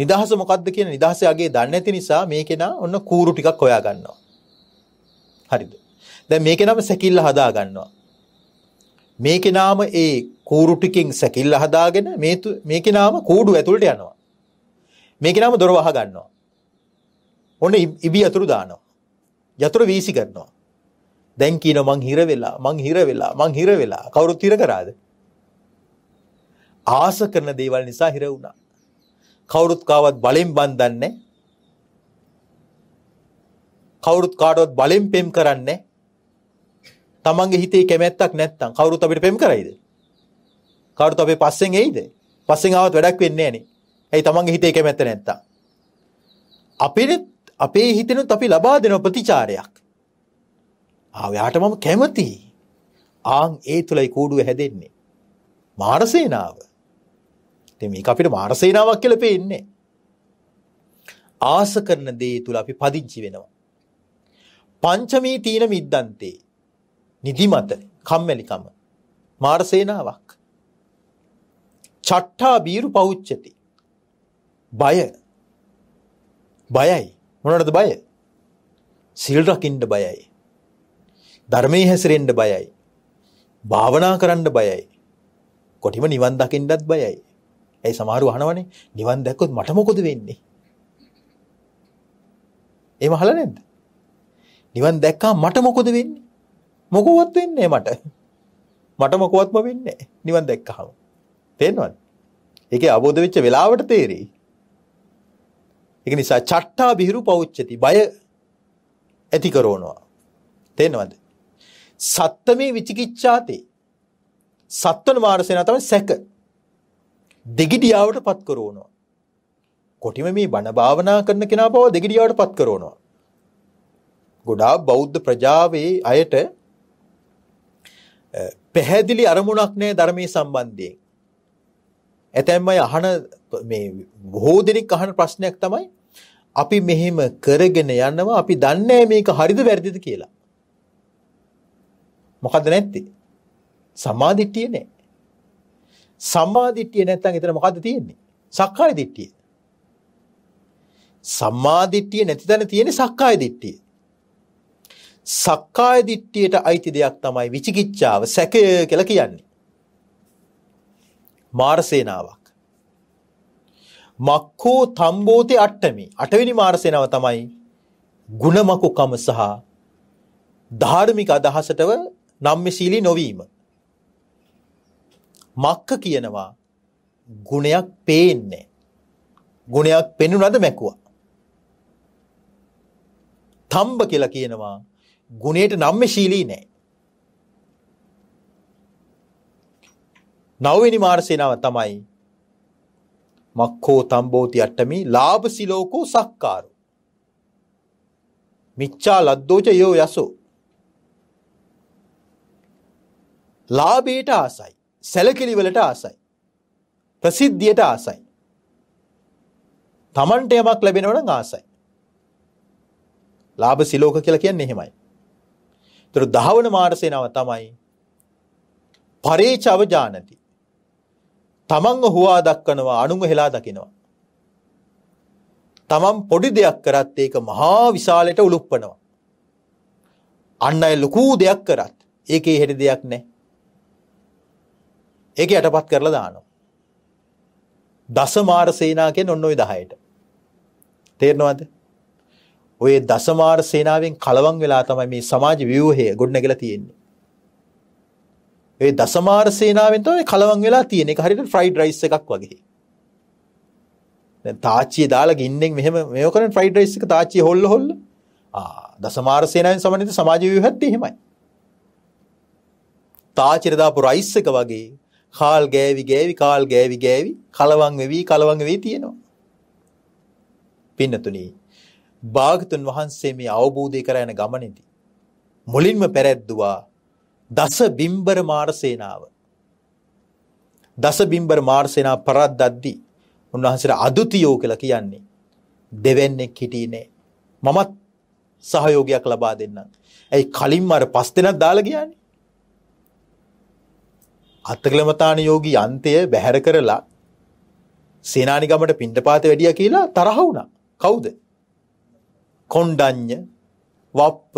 නිදහස මොකද්ද කියන නිදහස යගේ දන්නේ නැති නිසා මේ කෙනා ඔන්න කූරු ටිකක් හොයා ගන්නවා. හරිද? දැන් මේ කෙනාම සැකිල්ල හදා ගන්නවා. මේ කෙනාම ඒ කූරු ටිකෙන් සැකිල්ල හදාගෙන මේ මේ කෙනාම කූඩු ඇතුළට යනවා. මේ කෙනාම දොර වහ ගන්නවා. ඔන්න ඉබි යතුරු දානවා. යතුරු වීසි කරනවා. දැන් කියනවා මං හිර වෙලා මං හිර වෙලා මං හිර වෙලා කවුරුත් හිර කරාද? ආස කරන දේවල් නිසා හිර වුණා. කවුරුත් කාවත් බලෙන් බන්දන්නේ. කවුරුත් කාටවත් බලෙන් පෙම් කරන්නේ. තමන්ගේ හිතේ කැමැත්තක් නැත්තම් කවුරුත් අපිට පෙම් කරයිද? කවුරුත් අපේ පස්සෙන් එයිද? පස්සෙන් ආවත් වැඩක් වෙන්නේ නැහනේ. ඇයි තමන්ගේ හිතේ කැමැත්ත නැත්තම්? අපිට අපේ හිතෙනුත් අපි ලබා දෙන ප්‍රතිචාරයක්. ආ ඔයාට මම කැමතියි. ආන් ඒ තුලයි කූඩුව හැදෙන්නේ. මානසේනාව ඉතින් මේක අපිට මානසේනාවක් කියලා පේන්නේ. ආස කරන දේ තුල අපි පදිංචි වෙනවා. පංචමී තීන මිද්දන්තේ නිදිමත, කම්මැලිකම, මානසේනාවක්. චට්ටා බීරු පෞච්චති. බය. බයයි. මොනරද බය? සිල් රකින්න බයයි. ධර්මයේ හැසිරෙන්න බයයි. භාවනා කරන්න බයයි. කොටිම නිවන් දකින්නත් බයයි. ඇයි සමහරු අහනවනේ නිවන් දැක්කොත් මට මොකද වෙන්නේ? එහෙම අහලා නැද්ද? නිවන් දැක්කා මට මොකද වෙන්නේ? මොකවත් වෙන්නේ මට. මට මොකවත්ම වෙන්නේ නිවන් දැක්කහම. තේරෙනවද? ඒකේ අවබෝධ වෙච්ච වෙලාවට තේරෙයි. ඒක නිසා චට්ටා බිහිරු පෞච්චති බය ඇති කරවනවා. තේරෙනවද? සත්තමේ විචිකිච්ඡාතේ. සත්වන මාර්ගසේන තමයි සැක. දෙගිඩියාවට පත් කරවනවා. කොටිම මේ බණ භාවනා කරන කෙනා බව දෙගිඩියාවට පත් කරවනවා. ගොඩාක් බෞද්ධ ප්‍රජාවේ අයට පැහැදිලි අරමුණක් නැහැ ධර්මයේ සම්බන්ධයෙන්. ඇතැම් අය අහන මේ බොහෝ දෙනෙක් අහන ප්‍රශ්නයක් තමයි අපි මෙහෙම කරගෙන යනවා අපි දන්නේ මේක හරිද වැරදිද කියලා. මොකද නැත්තේ? සමාධිය නෑ. සම්මාදිට්ඨිය නැත්තම් එතන මොකද්ද තියෙන්නේ? සක්කාය දිට්ඨිය. සම්මාදිට්ඨිය නැති තැන තියෙන්නේ සක්කාය දිට්ඨිය. සක්කාය දිට්ඨියට අයිති දෙයක් තමයි විචිකිච්ඡාව සැකය කියලා කියන්නේ. මාර්සේනාවක්. මක්ඛෝ තම්බෝතේ අට්ඨමි. අටවෙනි මාර්සේනාව තමයි ගුණමකුකම සහ ධාර්මික අදහසටව නම්මශීලී නොවීම. මක්ක කියනවා ගුණයක් පේන්නේ. ගුණයක් පෙනුනද මැකුවා. තම්බ කියලා කියනවා ගුණයට නම්ම ශීලී නෑ. නවවෙනි මාර්සේනාව තමයි මක්කෝ තම්බෝති අට්ටමි ලාභ සිලෝකෝ සක්කාරු. මිච්චා ලද්දෝච යෝ යසෝ. ලාභයට ආසයි. සැලකිලිවලට ආසයි. ප්‍රසිද්ධියට ආසයි. තමන්ට යමක් ලැබෙනවනම් ආසයි. ලාභ සිලෝක කියලා කියන්නේ එහෙමයි. ඒතර දහවන මාර්ගසේනාව තමයි පරේචව ජානති. තමන්ව හුවා දක්වනවා අනුන්ව හෙලා දකිනවා. තමන් පොඩි දෙයක් කරත් ඒක මහා විශාලයට උලුප්පනවා. අන් අය ලොකු දෙයක් කරත් ඒකේ හෙට දෙයක් නැහැ. ඒක යටපත් කරලා දානවා. දසමාර සේනා කියන්නේ ඔන්න ඔය 10ට. තේරෙනවද? ඔය දසමාර සේනාවෙන් කලවම් වෙලා තමයි මේ සමාජ ව්‍යුහය ගොඩනැගලා තියෙන්නේ. ඒ දසමාර සේනාවෙන් තමයි කලවම් වෙලා තියෙන. ඒක හරියට ෆ්‍රයිඩ් රයිස් එකක් වගේ. දැන් තාච්චිය දාලා ගින්නෙන් මෙහෙම මේව කරන ෆ්‍රයිඩ් රයිස් එක තාච්චිය හොල්ල හොල්ල. ආ දසමාර සේනාවෙන් සමන්විත සමාජ ව්‍යුහයත් එහෙමයි. තාච්චිය දාපු රයිස් එක වගේ කාල් ගෑවි ගෑවි කාල් ගෑවි ගෑවි කලවම් වෙවි කලවම් වෙවි තියෙනවා. පින්නතුනි භාගතුන් වහන්සේ මේ අවබෝධය කර යන ගමනේදී මුලින්ම පෙරද්දුවා දස බිම්බර මාර සේනාව. දස බිම්බර මාර සේනාව පරද්දද්දී උන්වහන්සේට අදුතියෝ කියලා කියන්නේ දෙවන්නේක් හිටියේ මමත් සහයෝගයක් ලබා දෙන්නම්. ඇයි කලින්ම අර පස් දෙනක් දාලා ගියානේ. අත්තකලමතාන යෝගී අන්තය බැහැර කරලා සේනානිගමට පිණ්ඩපාත වැඩිය කියලා තරහ වුණා. කවුද? කොණ්ඩඤ්ඤ, වප්ප,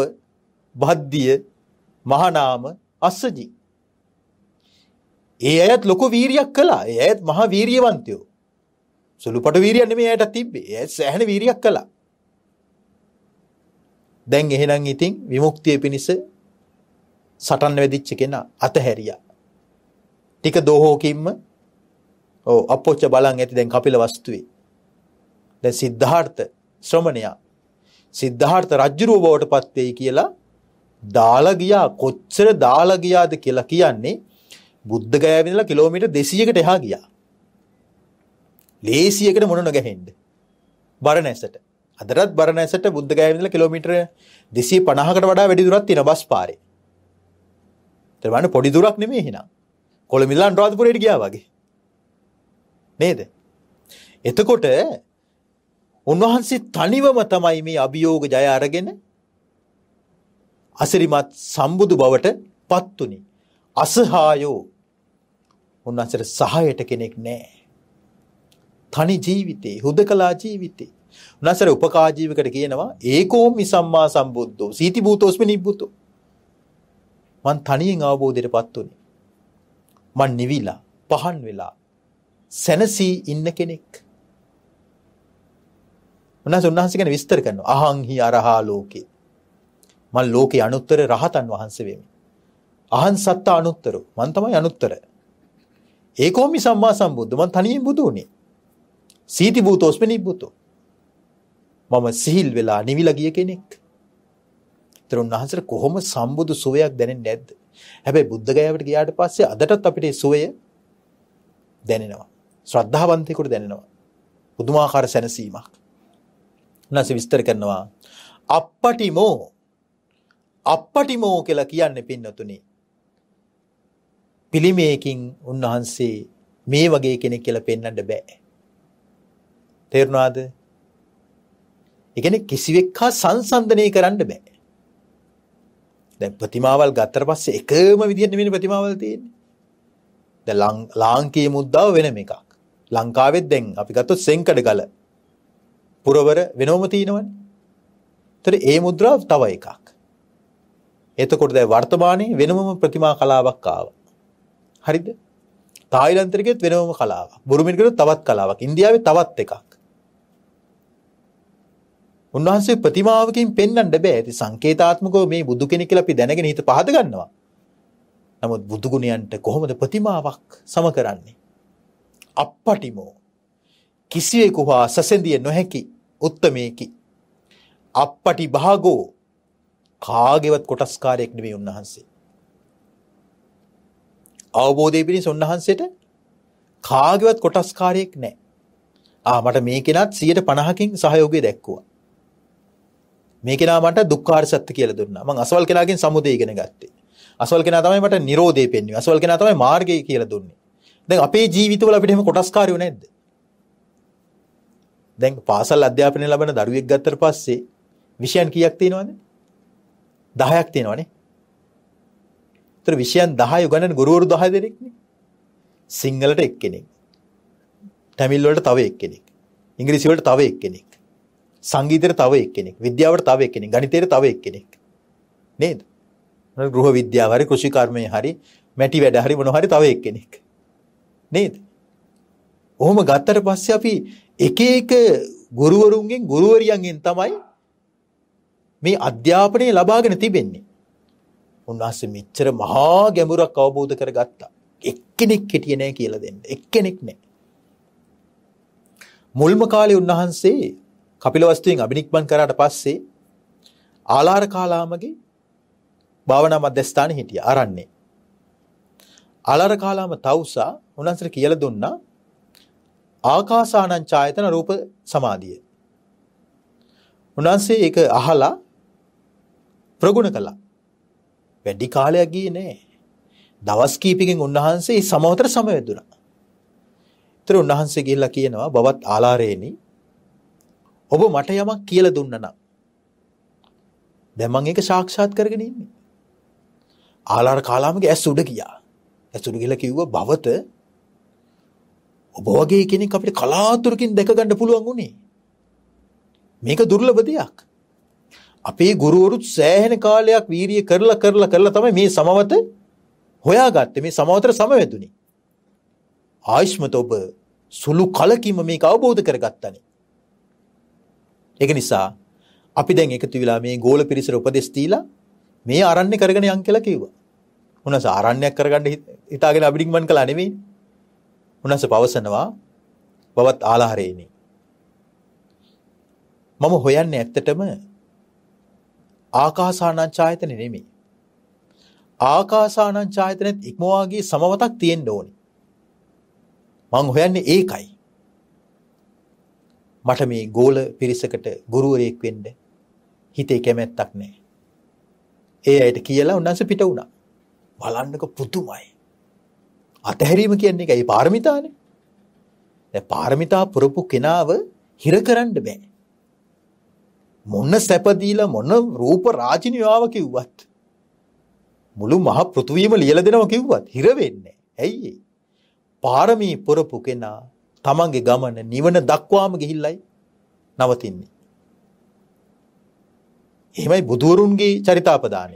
භද්දිය, මහානාම, අස්සජී ඒ අයත් ලොකු වීරියක් කළා. ඒ අයත් මහා වීරියවන්තයෝ. සුළුපට වීරියක් නෙමෙයි අයට තිබ්බේ. ඒ අයත් සෑහෙන වීරියක් කළා. දැන් එහෙනම් ඉතින් විමුක්තිය පිණිස සටන් වැදිච්ච කෙනා අතහැරියා. ටික දෝහෝකින්ම ඔව් අපොච්ච බලන් ඇති දැන් කපිල වස්තුවේ. දැන් සිද්ධාර්ථ ශ්‍රමණයා සිද්ධාර්ථ රජ්ජුරුව බවට පත් වෙයි කියලා දාලා ගියා කොච්චර දාලා ගියාද කියලා කියන්නේ බුද්ධ ගයාව ඉඳලා කිලෝමීටර් 200කට එහා ගියා. ලේසියකට මොන නොගැහෙන්න. බරණැසට. අදටත් බරණැසට බුද්ධ ගයාව ඉඳලා කිලෝමීටර් 250කට වඩා වැඩි දුරක් තියෙන බස් පාරේ. ඒතර වන්න පොඩි දුරක් නෙමෙයි එහෙනම්. කොළමිල්ලා අන්රාධපුරයට ගියා වගේ නේද එතකොට උන්වහන්සේ තනිවම තමයි මේ අභියෝග ජය අරගෙන අසිරිමත් සම්බුදු බවට පත්තුනි අසහායෝ උන්වහන්සේට සහායට කෙනෙක් නැහැ තනි ජීවිතේ හුදකලා ජීවිතේ උන්වහන්සේ උපකාජීවකට කියනවා ඒකෝ මිසම්මා සම්බුද්ධෝ සීති භූතෝස්මි නිබ්බුතෝ මං තනියෙන් අවබෝධයටපත් උනේ මං නිවිලා පහන් වෙලා සැනසී ඉන්න කෙනෙක්. උන්වහන්සේ උන්වහන්සේ ගැන විස්තර කරනවා අහංහි අරහා ලෝකේ. මං ලෝකේ අනුත්තර රහතන් වහන්සේ වෙමි. අහං සත්ත අනුත්තර මං තමයි අනුත්තර. ඒකෝමි සම්මා සම්බුද්ධ මං තනියෙන් බුදු උනේ. සීති භූතෝස්මි නිබ්බුතෝ. මම සිහිල් වෙලා නිවිලා ගිය කෙනෙක්. ඒතර උන්වහන්සේට කොහොම සම්බුදු සුවයක් දැනෙන්නේ නැද්ද? හැබැයි බුද්ධ ගයාවට ගියාට පස්සේ අදටත් අපිට සුවය දැනෙනවා. ශ්‍රද්ධාවන්තයෙකුට දැනෙනවා. පුදුමාකාර සැනසීමක්. නැසෙ විස්තර කරනවා අප්පටිමෝ අප්පටිමෝ කියලා කියන්නේ පින්නතුනි. පිළිමේකින් උන්වහන්සේ මේ වගේ කෙනෙක් කියලා පෙන්වන්න බෑ. තේරුණාද? ඒ කියන්නේ කිසිවෙක් හා සංසන්දනය කරන්න බෑ. දැන් ප්‍රතිමාවල් ගත්තට පස්සේ එකම විදිහට නෙමෙයි ප්‍රතිමාවල් තියෙන්නේ. දැන් ලාංකීය මුද්දාව වෙනම එකක්. ලංකාවෙත් දැන් අපි ගත්තොත් සෙන්කඩ ගල පුරවර වෙනවම තියෙනවනේ. ඒතර ඒ මුද්‍රාව තව එකක්. එතකොට දැන් වර්තමානයේ වෙනමම ප්‍රතිමා කලාවක් ආවා. හරිද? තායිලන්තෙකෙත් වෙනමම කලාවක්. බුරුමින් තවත් කලාවක්. ඉන්දියාවේ තවත් එකක්. උන්වහන්සේ ප්‍රතිමාවකින් පෙන්වන්න බෑ. ඉතින් සංකේතාත්මකව මේ බුදු කෙනෙක් කියලා අපි දැනගෙන හිත පහද ගන්නවා. නමුත් බුදු ගුණයන්ට කොහොමද ප්‍රතිමාවක් සම කරන්නේ? අප්පටිමෝ කිසියෙකු හා සසඳිය නොහැකි උත්තමේකි. අප්පටි භාගෝ කාගේවත් කොටස්කාරයෙක් නෙමෙයි උන්වහන්සේ. අවබෝධය පිණිස උන්වහන්සේට කාගේවත් කොටස්කාරයෙක් නැහැ. ආ මට මේ කෙනත් 150කින් සහයෝගය දැක්කුවා. මේ කෙනා මට දුක්ඛාර සත්‍ය කියලා දුන්නා. මං අසවල් කෙනාගෙන් සමුදය ඉගෙන ගත්තේ. අසවල් කෙනා තමයි මට Nirodhe පෙන්වුවේ. අසවල් කෙනා තමයි මාර්ගය කියලා දුන්නේ. දැන් අපේ ජීවිතවල අපිට එහෙම කොටස්කාරයෝ නැද්ද? දැන් පාසල් අධ්‍යාපනය ලබන දරුවෙක් ගත්තට පස්සේ විෂයන් කීයක් තියෙනවද? 10ක් තියෙනවනේ. ඒතර විෂයන් 10 උගන්වන ගුරුවරු 10 දෙනෙක්නේ. සිංහලට එක්කෙනෙක්. තමිල් වලට තව එක්කෙනෙක්. ඉංග්‍රීසි වලට තව එක්කෙනෙක්. සංගීතයට තව එක්කෙනෙක් විද්‍යාවට තව එක්කෙනෙක් ගණිතයට තව එක්කෙනෙක් නේද ගෘහ විද්‍යාව හරි කෘෂිකර්මය හරි මැටි වැඩ හරි මොනවා හරි තව එක්කෙනෙක් නේද ඔහොම ගත්තට පස්සේ අපි එක එක ගුරුවරුන්ගෙන් ගුරුවරියන්ගෙන් තමයි මේ අධ්‍යාපනය ලබාගෙන තිබෙන්නේ උන්වහන්සේ මෙච්චර මහා ගැඹුරක් අවබෝධ කරගත්තා එක්කෙනෙක් හිටියේ නැහැ කියලා දෙන්න එක්කෙනෙක් නැහැ මුල්ම කාලේ උන්වහන්සේ කපිලවස්තුවෙන් අබිනික්මන් කරාට පස්සේ ආලාර කාලාමගේ භාවනා මධ්‍යස්ථානයේ හිටියා ආරන්නේ. ආලාර කාලාම තවුසා උන්වහන්සේට කියලා දුන්නා ආකාසානං ඡායතන රූප සමාධිය. උන්වහන්සේ ඒක අහලා ප්‍රගුණ කළා. වැඩි කාලයක් ගියේ නෑ. දවස් කීපකින් උන්වහන්සේ සමවතර සමවැදුණා. ඒතර උන්වහන්සේ ගිහිල්ලා කියනවා බවත් ආලාරේනි ඔබ මට යමක් කියලා දුන්න නම් දැන් මම ඒක සාක්ෂාත් කරගෙන ඉන්නේ. ආලාර කාලාමගේ ඇස් උඩ ගියා. ඇස් උඩ ගිහලා කිව්වා භවත ඔබ වගේ කෙනෙක් අපිට කලාතුරකින් දැක ගන්න පුළුවන් උනේ. මේක දුර්ලභ දෙයක්. අපේ ගුරුවරුත් සෑහෙන කාලයක් වීරිය කරලා කරලා කරලා තමයි මේ සමවත හොයාගත්තේ මේ සමවතට සමවැදුනේ. ආයෂ්මත ඔබ සුළු කලකින්ම මේක අවබෝධ කරගත්තනේ. ඒක නිසා අපි දැන් එකතු වෙලා මේ ගෝල පිරිසට උපදෙස් දීලා මේ ආරණ්‍ය කරගෙන යන් කියලා කිව්වා. උනස ආරණ්‍යයක් කරගන්න හිතාගෙන අබිඩින්මන් කළා නෙමෙයි. උනස පවසනවා බවත් ආලාහරේනි. මම හොයන්නේ ඇත්තටම ආකාසානං ඡායතන නෙමෙයි. ආකාසානං ඡායතනෙත් ඉක්මවාගේ සමවතක් තියෙන්න ඕනේ. මං හොයන්නේ ඒකයි. මට මේ ගෝල පිරිසකට ගුරුවරයෙක් වෙන්න හිතේ කැමැත්තක් නැහැ. ඒ අයට කියලා උන්වහන්සේ පිට වුණා. බලන්නක පුදුමයි. අතහැරීම කියන්නේ ඒකයි පාරමිතානේ. දැන් පාරමිතා පුරපු කෙනාව හිර කරන්න බෑ. මොන සැප දීලා මොන රූප රාජිනියාව කිව්වත් මුළු මහ පෘථුවියම ලියලා දෙනවා කිව්වත් හිර වෙන්නේ ඇයි පාරමී පුරපු කෙනා තමන්ගේ ගමන නිවන දක්වාම ගිහිල්ලයි නවතින්නේ. එහෙමයි බුදුවරුන්ගේ චරිතාපදානය.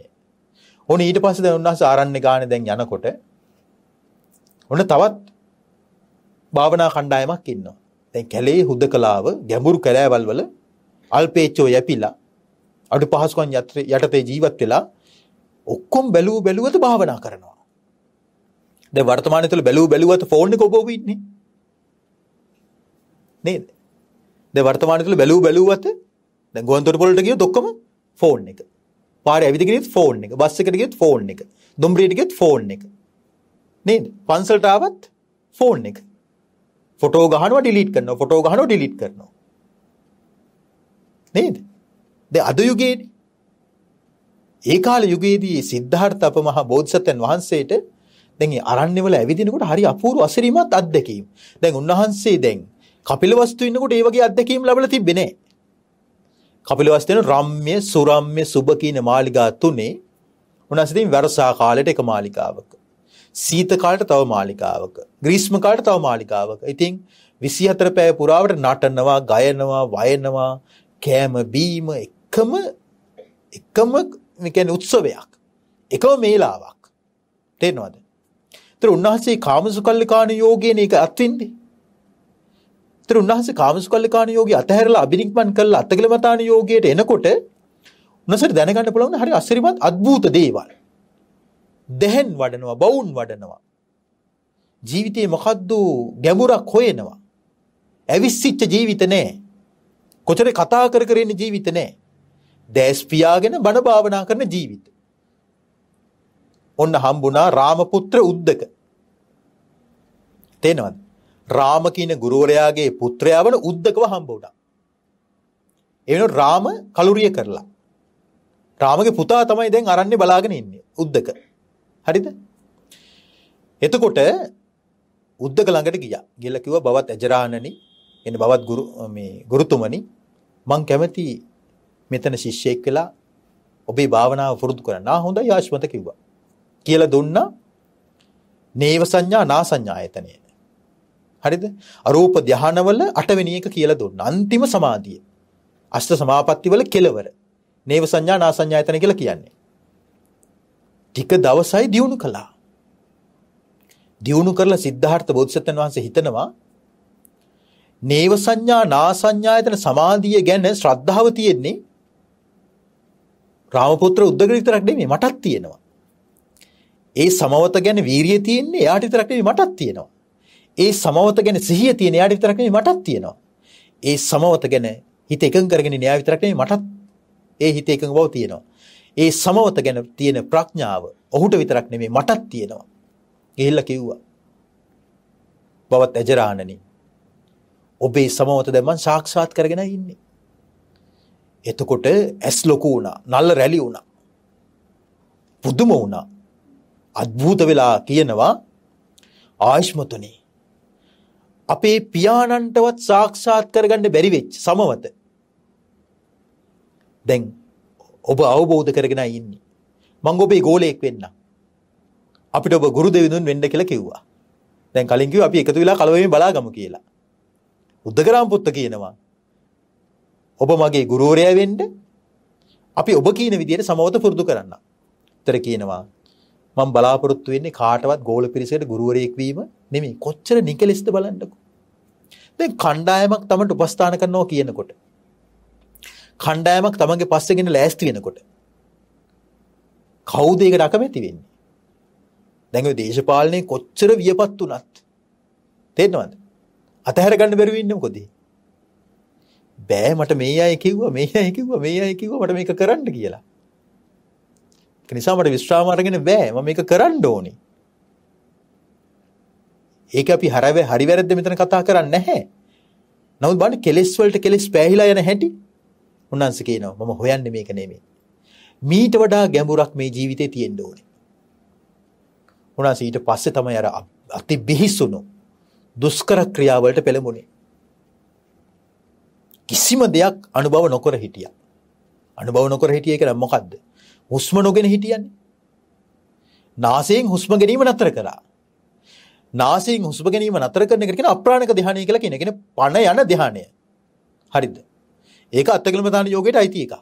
ඕන ඊට පස්සේ දැන් උන්වහන්සේ ආරණ්‍ය ගානේ දැන් යනකොට ඔන්න තවත් භාවනා කණ්ඩායමක් ඉන්නවා. දැන් කැලේ හුදකලාව ගැඹුරු කැලෑවල් වල අල්පේච්චෝ යැපිලා අඩු පහසුකම් යටතේ ජීවත් වෙලා ඔක්කොම බැලුව බැලුවත භාවනා කරනවා. දැන් වර්තමානයේ තුල බැලුව බැලුවත ෆෝන් එක ඔබ ඔබ ඉන්නේ. නේද? දැන් වර්තමාන තුල බැලූ බැලුවත් දැන් ගුවන්තොටු පොළට ගියොත් ඔක්කොම ෆෝන් එක. පාරේ ඇවිදගෙන ගියොත් ෆෝන් එක. බස් එකට ගියොත් ෆෝන් එක. දුම්රියට ගියොත් ෆෝන් එක. නේද? පන්සලට ආවත් ෆෝන් එක. ෆොටෝ ගහනවා ඩිලීට් කරනවා. ෆොටෝ ගහනවා ඩිලීට් කරනවා. නේද? දැන් අද යුගයේනේ. ඒ කාල යුගයේදී සිද්ධාර්ථ අපමහා බෝධිසත්වයන් වහන්සේට දැන් මේ අරණ්‍යවල ඇවිදිනකොට හරි අපූර්ව අසිරිමත් අත්දැකීම්. දැන් උන්වහන්සේ දැන් කපිලවස්තු ඉන්නකොට ඒ වගේ අත්දැකීම් ලැබලා තිබෙන්නේ නැහැ. කපිලවස්තුන රම්ම්‍ය සුරම්ම්‍ය සුබ කියන මාලිගා තුනේ උනාසිතින් වර්ෂා කාලයට එක මාලිකාවක. සීත කාලයට තව මාලිකාවක. ග්‍රීෂ්ම කාලයට තව මාලිකාවක. ඉතින් 24 පැය පුරාවට නටනවා, ගයනවා, වයනවා, කෑම බීම එකම එකම මේ කියන්නේ උත්සවයක්. එකම මේලාවක්. තේරෙනවද? ඒතර උන්වහන්සේ කාමසුකල්ලිකාණ යෝගයෙන් ඒක අත්විඳි. ඒතර උන්වහන්සේ කාමසුකල්ලිකාණ යෝගී අතහැරලා අබිනික්මන් කළා අතගලමතාණ යෝගියට එනකොට උන්වහන්සේට දැනගන්න පුළුවන් හරි අසිරිමත් අద్භූත දේවල්. දෙහෙන් වඩනවා බවුන් වඩනවා. ජීවිතේ මොකද්ද ගැඹුරක් හොයනවා. ඇවිස්සිච්ච ජීවිත නෑ. කොතරේ කතා කර කර ඉන්න ජීවිත නෑ. දැස් පියාගෙන බණ භාවනා කරන ජීවිත. ඔන්න හම්බුණා රාමපුත්‍ර උද්දක. තේනවද? රාම කියන ගුරුවරයාගේ පුත්‍රයා වන උද්දකව හම්බ වුණා. එවෙනුත් රාම කලුරිය කරලා. රාමගේ පුතා තමයි දැන් අරන්නේ බලාගෙන ඉන්නේ උද්දක. හරිද? එතකොට උද්දක ළඟට ගියා. ගිහලා කිව්වා බවත් අජරාණනි, එන බවත් ගුරු මේ ගුරුතුමනි මං කැමති මෙතන ශිෂ්‍යෙක් වෙලා ඔබේ භාවනාව පුරුදු කරන්න. ආ හොඳයි ආශ්මත කිව්වා. කියලා දුන්නා නේව සංඥා නා සංඥායතනය. හරිද? අරූප ධානවල අටවෙනි එක කියලා දුන්නා. අන්තිම සමාධිය. අෂ්ට සමාපත්තිවල කෙලවර. නේව සංඥා නා සංඥායතන කියලා කියන්නේ. ටික දවසයි දියුණු කළා. දියුණු කරලා සිද්ධාර්ථ බෝධිසත්වයන් වහන්සේ හිතනවා නේව සංඥා නා සංඥායතන සමාධිය ගැන ශ්‍රද්ධාව තියෙන්නේ රාමපුත්‍ර උද්දගල විතරක් නෙමෙයි මටත් තියෙනවා. ඒ සමවත ගැන වීරිය තියෙන්නේ එයාට විතරක් නෙමෙයි මටත් තියෙනවා. ඒ සමවත ගැන සිහිය තියෙන යාට විතරක් නෙමෙයි මටත් තියෙනවා. ඒ සමවත ගැන හිත එකඟ කරගෙන න්‍යාය විතරක් නෙමෙයි මටත් ඒ හිත එකඟ බව තියෙනවා. ඒ සමවත ගැන තියෙන ප්‍රඥාව ඔහුට විතරක් නෙමෙයි මටත් තියෙනවා. ගිහිල්ලා කිව්වා. බවත් ඇජරාණනි. ඔබේ සමවත දැන් මං සාක්ෂාත් කරගෙන ඉන්නේ. එතකොට ඇස් ලොකු වුණා, නල්ල රැලි වුණා. පුදුම වුණා. අද්භූත වෙලා කියනවා ආයෂ්මතුනි අපේ පියාණන්ටවත් සාක්ෂාත් කරගන්න බැරි වෙච්ච සමවත දැන් ඔබ අවබෝධ කරගෙන ඉන්නේ මං ඔබේ ගෝලයෙක් වෙන්න අපිට ඔබ ගුරු දෙවිඳුන් වෙන්න කියලා කිව්වා දැන් කලින් කිව්වා අපි එකතු වෙලා කලවමින් බලාගමු කියලා උද්දකරාම් පුත්ත කියනවා ඔබ මගේ ගුරුවරයා වෙන්න අපි ඔබ කියන විදිහට සමවත පුරුදු කරන්න. උතර කියනවා මම බලාපොරොත්තු වෙන්නේ කාටවත් ගෝල පිරිසකට ගුරුවරයෙක් වීම නෙමෙයි. කොච්චර නිකලෙස්ද බලන්නකෝ. දැන් කණ්ඩායමක් තමන්ට උපස්ථාන කරනවා කියනකොට කණ්ඩායමක් තමන්ගේ පස්සෙගෙන ලෑස්ති වෙනකොට කවුද ඒකට අකමැති වෙන්නේ? දැන් ඔය දේශපාලනේ කොච්චර වියපත් වුණත් තේරෙනවද? අතහැර ගන්න බැරුව ඉන්නේ මොකද? බෑ මට මේ අය කිව්වා මේ අය කිව්වා මේ අය කිව්වා මට මේක කරන්න කියලා. ඒක නිසා මට විශ්‍රාම අරගෙන බෑ මම මේක කරන්න ඕනේ. ඒක අපි හරව හරි වැරද්ද මෙතන කතා කරන්නේ නැහැ. නමුත් බලන්න කෙලෙස් වලට කෙලෙස් පෑහිලා යන හැටි උන්වංශ කියනවා මම හොයන්නේ මේක නෙමෙයි. මීට වඩා ගැඹුරක් මේ ජීවිතේ තියෙන්න ඕනේ. උන්වංශ ඊට පස්සේ තමයි අර අති බිහිසුණු දුෂ්කර ක්‍රියාවලට පෙළඹුණේ. කිසිම දෙයක් අනුභව නොකර හිටියා. අනුභව නොකර හිටියේ කියලා මොකද්ද? හුස්ම නොගෙන හිටියන්නේ. නාසයෙන් හුස්ම ගැනීම නතර කරා. නාසයෙන් හුස්ම ගැනීම නතර කරන එකට කියන අප්‍රාණික ධානය කියලා කියන එක. කියන්නේ පණ යන ධානය. හරිද? ඒක අත්කලම දාන යෝගයට අයිති එකක්.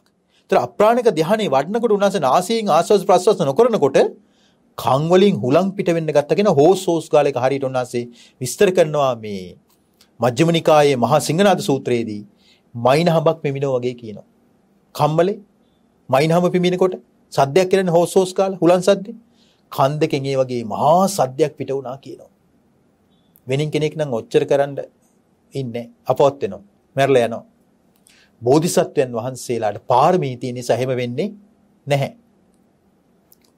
ඒතර අප්‍රාණික ධානයේ වඩනකොට උනාස නාසයෙන් ආස්වාස් ප්‍රස්වාස් නොකරනකොට කන් වලින් හුලං පිට වෙන්න ගත්ත කියන හෝස් හෝස් ගාල එක හරියට උනාසේ විස්තර කරනවා මේ මජ්ක්‍ධිම නිකායේ මහා සිංහනාද සූත්‍රයේදී මයින් හඹක් පිමිනෝ වගේ කියනවා. කම්මලේ මයින් හඹ පිමිනකොට සද්දයක් කියන හෝස් හෝස් ගාල හුලං සද්දේ කන් දෙකෙන් ඒ වගේ මහා සද්දයක් පිට වුණා කියනවා. වෙනින් කෙනෙක් නම් ඔච්චර කරන්න ඉන්නේ අපවත් වෙනවා. මැරලා යනවා. බෝධිසත්වයන් වහන්සේලාට පාරමී තියෙන නිසා එහෙම වෙන්නේ නැහැ.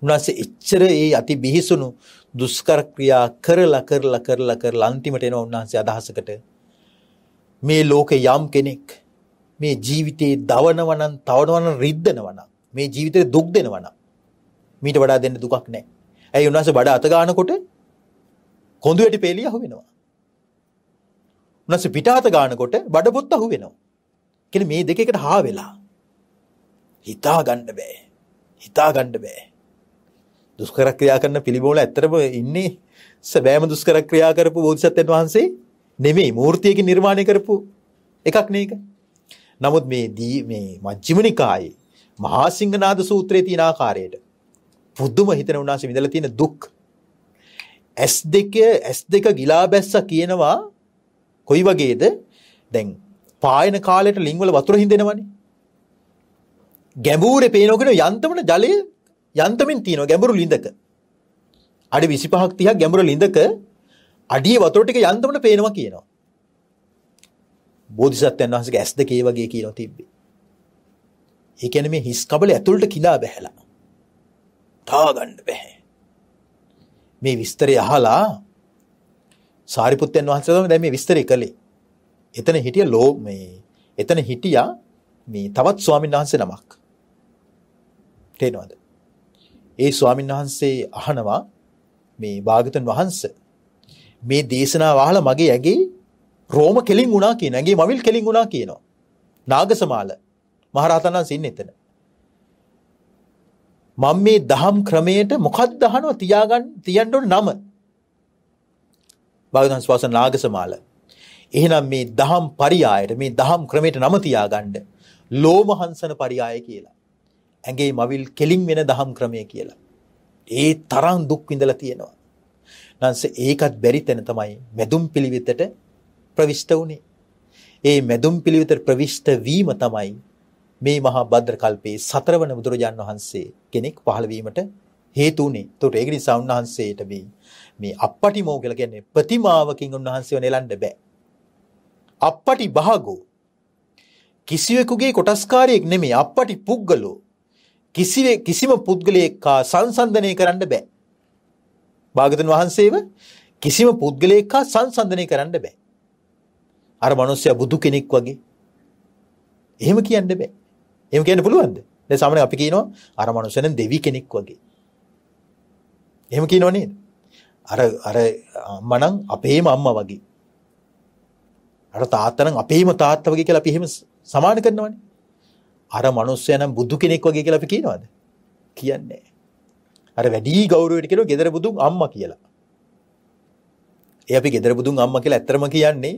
උන්වහන්සේ එච්චර ඒ අති බිහිසුණු දුෂ්කර ක්‍රියා කරලා කරලා කරලා කරලා අන්තිමට එනවා උන්වහන්සේ අදහසකට. මේ ලෝකේ යම් කෙනෙක් මේ ජීවිතේ දවනව නම් තවනව නම් රිද්දනව නම් මේ ජීවිතේ දුක් දෙනව නම් මීට වඩා දෙන්න දුකක් නැහැ. ඇයි උන්වහන්සේ බඩ අත ගන්නකොට කොඳු වැටි පෙළිය අහු වෙනවා. උනස පිටාත ගානකොට බඩපොත් අහු වෙනවා. කියන්නේ මේ දෙක එකට හා වෙලා හිතා ගන්න බෑ. හිතා ගන්න බෑ. දුෂ්කර ක්‍රියා කරන පිළිබෝල ඇත්තටම ඉන්නේ සැබෑම දුෂ්කර ක්‍රියා කරපු බෝධිසත්වයන් වහන්සේ නෙමෙයි මූර්තියකින් නිර්මාණය කරපු එකක් නේක. නමුත් මේ දී මේ මජ්ක්‍ධිම නිකායේ මහා සිංහනාද සූත්‍රයේ තියෙන ආකාරයට පුදුම හිතන උනාසෙ විඳලා තියෙන දුක් ඇස් දෙක ඇස් දෙක ගිලා බැස්ස කියනවා කොයි වගේද දැන් පායන කාලෙට ලිංවල වතුර හින්දෙනවනේ ගැඹුරේ පේනෝකන යන්තමන ජලය යන්තමින් තියෙනවා ගැඹුරු ලිඳක අඩි 25ක් 30ක් ගැඹුරු ලිඳක අඩියේ වතුර ටික යන්තමන පේනවා කියනවා බෝධිසත්වයන් වහන්සේගේ ඇස් දෙකේ වගේ කියනවා තිබ්බේ ඒ කියන්නේ මේ හිස් කබල ඇතුළට කිලා බැහැලා තා ගන්න බැහැ මේ විස්තරය අහලා සාරිපුත්තයන් වහන්සේ තමයි දැන් මේ විස්තරය කළේ. එතන හිටිය ලෝ මේ එතන හිටියා මේ තවත් ස්වාමීන් වහන්සේ නමක්. තේනවද? ඒ ස්වාමීන් වහන්සේ අහනවා මේ භාගතුන් වහන්සේ මේ දේශනාව අහලා මගේ ඇගේ රෝම කෙලින් වුණා කියන ඇගේ මවිල් කෙලින් වුණා කියනවා. නාගසමාල මහරහතන් වහන්සේ ඉන්නේ එතන. මම මේ දහම් ක්‍රමයට මොකක්ද අහනවා තියාගන්න තියන්න ඕන නම. බෞද්ධන් ස්වාසන නාගසමාල. එහෙනම් මේ දහම් පරියායට මේ දහම් ක්‍රමයට නම තියාගන්න ලෝමහංසන පරියාය කියලා. ඇඟේ මවිල් කෙලින් වෙන දහම් ක්‍රමය කියලා. ඒ තරම් දුක් විඳලා තියෙනවා. නංස ඒකත් බැරි තැන තමයි මැදුම් පිළිවෙතට ප්‍රවිෂ්ට වුනේ. ඒ මැදුම් පිළිවෙතට ප්‍රවිෂ්ට වීම තමයි මේ මහා භද්‍ර කල්පයේ සතරවන බුදුරජාන් වහන්සේ කෙනෙක් පහළ වීමට හේතු වුණේ. ඒකට ඒක නිසා උන්වහන්සේට මේ මේ අපපටිමෝ කියලා කියන්නේ ප්‍රතිමාවකින් උන්වහන්සේව නෙලන්න බෑ. අපපටි භාගෝ කිසිවෙකුගේ කොටස්කාරයෙක් නෙමෙයි අපපටි පුද්ගලෝ. කිසිවෙ කිසිම පුද්ගලයෙක් හා සංසන්දනය කරන්න බෑ. භාගතුන් වහන්සේව කිසිම පුද්ගලයෙක් හා සංසන්දනය කරන්න බෑ. අර මිනිස්සයා බුදු කෙනෙක් වගේ. එහෙම කියන්න බෑ. එහෙම කියන්න පුළුවන්ද? දැන් සාමාන්‍යයෙන් අපි කියනවා අර මනුස්සයන් දෙවි කෙනෙක් වගේ. එහෙම කියනෝ නේද? අර අර අම්මා නම් අපේම අම්මා වගේ. අර තාත්තා නම් අපේම තාත්තා වගේ කියලා අපි එහෙම සමාන කරනවනේ. අර මනුස්සයා නම් බුදු කෙනෙක් වගේ කියලා අපි කියනවද? කියන්නේ අර වැඩි ගෞරවයට කියනවා gedara budun අම්මා කියලා. ඒ අපි gedara budun අම්මා කියලා ඇත්තරම කියන්නේ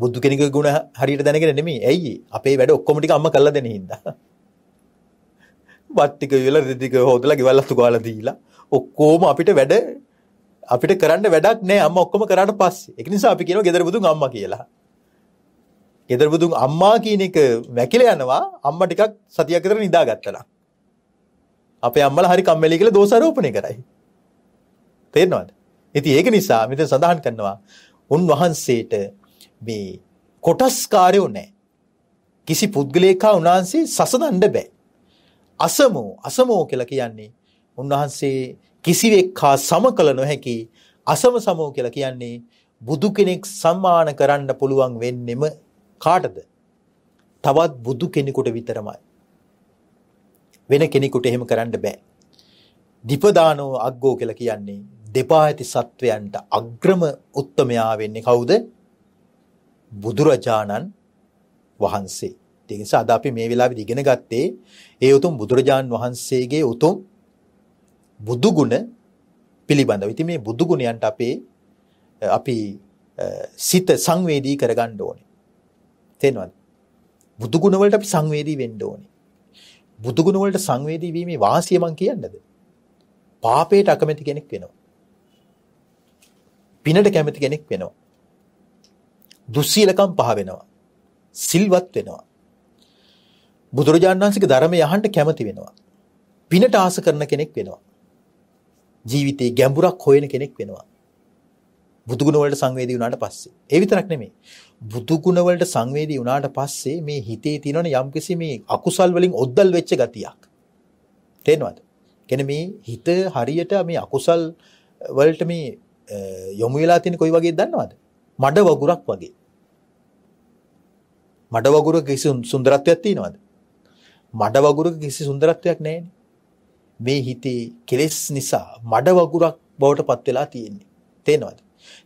බුදු කෙනෙකුගේ ගුණ හරියට දැනගෙන නෙමෙයි. ඇයි? අපේ වැඩ ඔක්කොම ටික අම්මා කළා දෙන හින්දා. වත්තික වෙල දෙතික හෝදල ගෙවල්ලතු ගාල දීලා ඔක්කෝම අපිට වැඩ අපිට කරන්න වැඩක් නෑ අම්ම ඔක්කොම කරට පස් එක නිසා අපි කියන ගෙදරබුදුන් අම්ම කියලා ගෙදරබුදුන් අම්මා කියන එක වැකිල යනවා අම්ම ටිකක් සතියක් විතර නිදා ගත්තලා අපේ අම්මලා හරි කම්මැලි කියලා දෝෂාරෝපණය කරයි තේරෙනවද ඉතින් ඒක නිසා මෙතන සඳහන් කරනවා උන්වහන්සේට මේ කොටස්කාරයෝ නැහැ කිසි පුද්ගලයෙක් හා උන්වහන්සේ සසඳන්න බෑ අසමෝ අසමෝ කියලා කියන්නේ උන්වහන්සේ කිසිවෙක් හා සම කළ නොහැකි අසම සමෝ කියලා කියන්නේ බුදු කෙනෙක් සම්මාන කරන්න පුළුවන් වෙන්නෙම කාටද? තවත් බුදු කෙනෙකුට විතරමයි. වෙන කෙනෙකුට එහෙම කරන්න බෑ. දීපදානෝ අග්ගෝ කියලා කියන්නේ දෙපා ඇති සත්වයන්ට අග්‍රම උත්තමයා වෙන්නේ කවුද? බුදුරජාණන් වහන්සේ. ඒ නිසා අද අපි මේ වෙලාවේදී ඉගෙන ගත්තේ ඒ උතුම් බුදුරජාන් වහන්සේගේ උතුම් බුදු ගුණ පිළිබඳව. ඉතින් මේ බුදු ගුණයන්ට අපේ අපි සිත සංවේදී කරගන්න ඕනේ. තේනවද? බුදු ගුණ වලට අපි සංවේදී වෙන්න ඕනේ. බුදු ගුණ වලට සංවේදී වීමේ වාසිය මං කියන්නද? පාපයට අකමැති කෙනෙක් වෙනවා. පිනට කැමති කෙනෙක් වෙනවා. දුස්සීලකම් පහ වෙනවා. සිල්වත් වෙනවා. බුදුරජාණන් වහන්සේගේ ධර්මය අහන්න කැමති වෙනවා. පිනට ආස කරන කෙනෙක් වෙනවා. ජීවිතේ ගැඹුරක් හොයන කෙනෙක් වෙනවා. බුදුගුණ වලට සංවේදී වුණාට පස්සේ. ඒ විතරක් නෙමෙයි. බුදුගුණ වලට සංවේදී වුණාට පස්සේ මේ හිතේ තියෙනවනේ යම්කිසි මේ අකුසල් වලින් ඔද්දල් වෙච්ච ගතියක්. තේනවද? කියන්නේ මේ හිත හරියට මේ අකුසල් වලට මේ යොමු වෙලා තියෙන කොයි වගේද දන්නවද? මඩ වගුරක් වගේ. මඩ වගුරක සුන්දරත්වයක් තියෙනවද? මඩ වගුරක කිසි සුන්දරත්වයක් නැහැ. මේ හිතේ කෙලෙස් නිසා මඩ වගුරක් බවට පත් වෙලා තියෙන්නේ. තේනවද?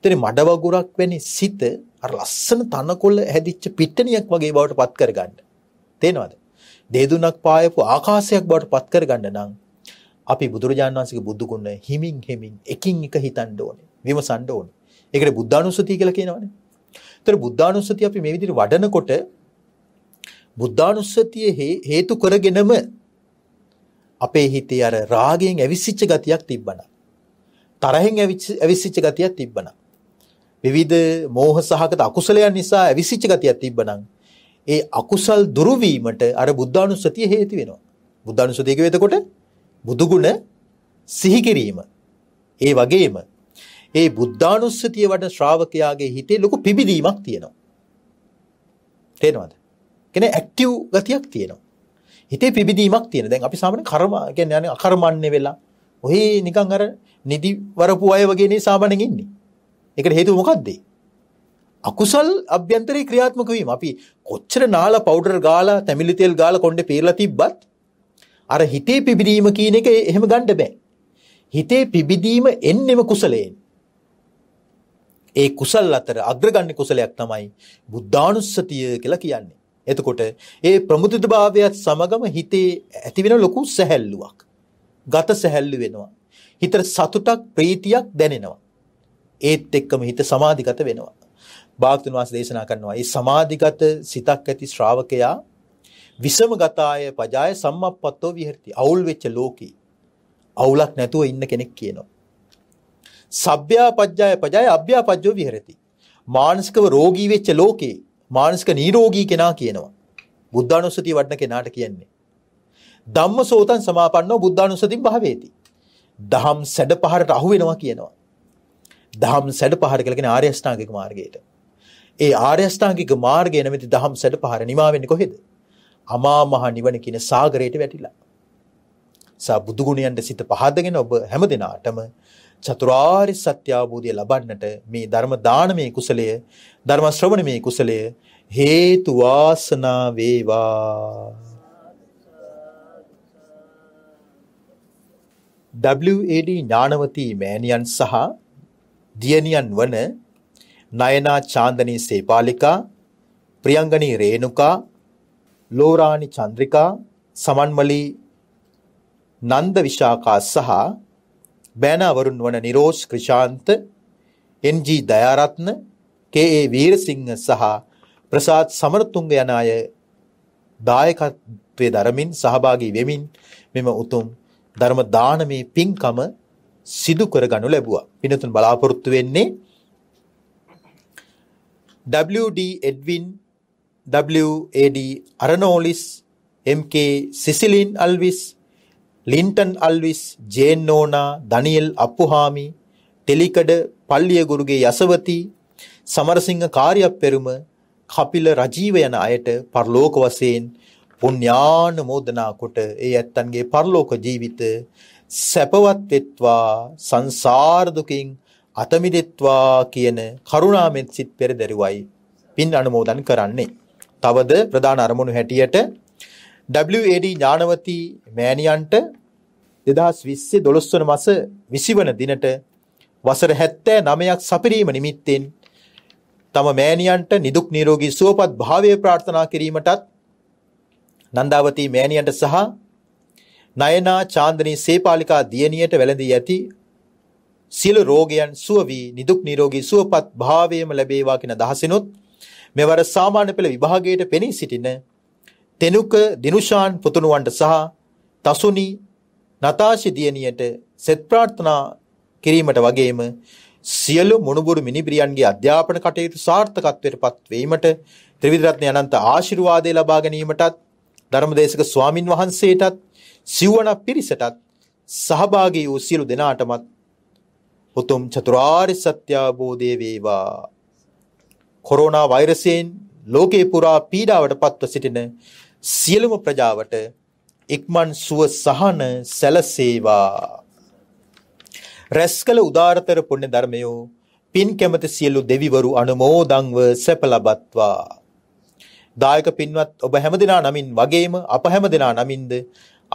එතන මඩ වගුරක් වෙන්නේ සිත අර ලස්සන තනකොළ හැදිච්ච පිටණියක් වගේ බවට පත් කරගන්න. තේනවද? දේදුනක් පායපු ආකාශයක් බවට පත් කරගන්න නම් අපි බුදුරජාණන් වහන්සේගේ බුදු ගුණ හිමින් හිමින් එකින් එක හිතන්න ඕනේ. විමසන්න ඕනේ. ඒකට බුද්ධානුස්සතිය කියලා කියනවනේ. ඒතර බුද්ධානුස්සතිය අපි මේ විදිහට වඩනකොට බුද්ධානුස්සතිය හේතු කරගෙනම අපේ හිතේ අර රාගයෙන් ඇවිස්සිච්ච ගතියක් තිබ්බනම් තරහෙන් ඇවිස්සිච්ච ගතියක් තිබ්බනම් විවිධ මෝහ සහගත අකුසලයන් නිසා ඇවිස්සිච්ච ගතියක් තිබ්බනම් ඒ අකුසල් දුරු වීමට අර බුද්ධානුස්සතිය හේතු වෙනවා බුද්ධානුස්සතිය කියවෙ එතකොට බුදුගුණ සිහි කිරීම ඒ වගේම ඒ බුද්ධානුස්සතිය වඩ ශ්‍රාවකයාගේ හිතේ ලොකු පිබිදීමක් තියෙනවා තේනවද කියන්නේ ඇක්ටිව් ගතියක් තියෙනවා. හිතේ පිබිදීමක් තියෙන. දැන් අපි සාමාන්‍ය කර්ම කියන්නේ යන්නේ අකර්මන්නේ වෙලා ඔහි නිකන් අර නිදි වරපු අය වගේ නේ සාමාන්‍යයෙන් ඉන්නේ. ඒකට හේතුව මොකක්ද? අකුසල් අභ්‍යන්තරේ ක්‍රියාත්මක වීම. අපි කොච්චර නාලා පවුඩර් ගාලා තැමිලි තෙල් ගාලා කොණ්ඩේ පීරලා තිබ්බත් අර හිතේ පිබිදීම කියන එක එහෙම ගන්න බෑ. හිතේ පිබිදීම එන්නෙම කුසලයෙන්. ඒ කුසල් අතර අග්‍රගන්නේ කුසලයක් තමයි බුද්ධානුස්සතිය කියලා කියන්නේ. එතකොට ඒ ප්‍රමුදිතභාවයත් සමගම හිතේ ඇතිවෙන ලොකු සැහැල්ලුවක්. ගත සැහැල්ලු වෙනවා. හිතට සතුටක් ප්‍රීතියක් දැනෙනවා. ඒත් එක්කම හිත සමාධිගත වෙනවා. භාගතුන් වහන්සේ දේශනා කරනවා මේ සමාධිගත සිතක් ඇති ශ්‍රාවකයා විසමගතාය පජාය සම්මප්පත්තෝ විහෙරති. අවුල් වෙච්ච ලෝකේ අවුලක් නැතුව ඉන්න කෙනෙක් කියනවා. සබ්බ්‍යාපජ්ජාය පජාය අබ්බ්‍යාපජ්ජෝ විහෙරති. මානසිකව රෝගී වෙච්ච ලෝකේ මානසික නිරෝගී කෙනා කියනවා. බුද්ධානුස්සතිය වඩන කෙනාට කියන්නේ. ධම්ම සෝතන් සමාපන්නෝ බුද්ධානුස්සතින් භාවේති. දහම් සැඩ පහරට අහු වෙනවා කියනවා. දහම් සැඩ පහර කියලා කියන්නේ ආර්ය අෂ්ටාංගික මාර්ගයට. ඒ ආර්ය අෂ්ටාංගික මාර්ගය නැමැති දහම් සැඩ පහර නිමා වෙන්නේ කොහෙද? අමා මහ නිවන කියන සාගරයට වැටිලා. සා බුදු ගුණයන්ට සිත පහදගෙන ඔබ හැම දිනාටම චතුරාර්ය සත්‍ය අවබෝධය ලබන්නට මේ ධර්ම දානමේ කුසලය ධර්ම ශ්‍රවණමේ කුසලය හේතු වාසනා වේවා WAD ඥානවති මෑණියන් සහ දියණියන් වන නයනා චාන්දනී සේපාලිකා ප්‍රියංගනී රේණුකා ලෝරාණි චන්ද්‍රිකා සමන්මලී නන්ද විශාකා සහ බෑනාවරුන් වන නිරෝෂ් ක්‍රිෂාන්ත එන්ජී දයාරත්න කේ.ඒ. වීරසිංහ සහ ප්‍රසාද් සමරතුංග යන අය දායකත්වයේ දරමින් සහභාගී වෙමින් මෙම උතුම් ධර්ම දානමේ පින්කම සිදු කරගනු ලැබුවා. පිනතුන් බලාපොරොත්තු වෙන්නේ WD Edwin WAD Arnolis MK Sisilin Alwis Linton Alwis Jane Nona Daniel Appuhami Telikada Palliyaguruge Yasawathi Samarasinghe Karyaperuma Kapila Rajeewa යන අයට පරලෝක වශයෙන් පුණ්‍යාන මෝදනා කොට ඒ ඇත්තන්ගේ පරලෝක ජීවිත සැපවත් වෙත්වා සංසාර දුකින් අත මිදෙත්වා කියන කරුණාවෙන් සිත් පෙරදරුවයි පින් අනුමෝදන් කරන්නේ. තවද ප්‍රධාන අරමුණු හැටියට WAD ඥානවති මෑණියන්ට 2020 12 වන මාස 20 වන දිනට වසර 79ක් සපිරීම නිමිත්තෙන් තම මෑණියන්ට නිදුක් නිරෝගී සුවපත් භාවය ප්‍රාර්ථනා කිරීමටත් නන්දාවති මෑණියන්ට සහ නයනා චාන්දනී සේපාලිකා දියණියට වැළඳී ඇති සියලු රෝගයන් සුව වී නිදුක් නිරෝගී සුවපත් භාවයම ලැබේවා කියන දහසිනුත් මෙවර සාමාන්‍ය පෙළ විභාගයේ පෙනී සිටින තෙනුක දිනුෂාන් පුතුණුවන්ට සහ තසුනි නතාෂි දියණියට සෙත් ප්‍රාර්ථනා කිරීමට වගේම සියලු මුණුබුරු මිනිබිරියන්ගේ අධ්‍යාපන කටයුතු සාර්ථකත්වයට පත් වීමට ත්‍රිවිධ රත්න අනන්ත ආශිර්වාදය ලබා ගැනීමටත් ධර්මදේශක ස්වාමින් වහන්සේටත් සිවණ පිරිසටත් සහභාගී වූ සියලු දෙනාටමත් උතුම් චතුරාර්ය සත්‍ය අවබෝධය වේවා. කොරෝනා වෛරසයෙන් ලෝකේ පුරා පීඩාවට පත්ව සිටින සියලුම ප්‍රජාවට ඉක්මන් සුව සහන සැලසේවා. රැස්කල උදාරතර පුණ්‍ය ධර්මයෝ පින් කැමති සියලු දෙවිවරු අනුමෝදන්ව සැප ලබත්වා. දායක පින්වත් ඔබ හැමදෙනා නමින් වගේම අප හැමදෙනා නමින්ද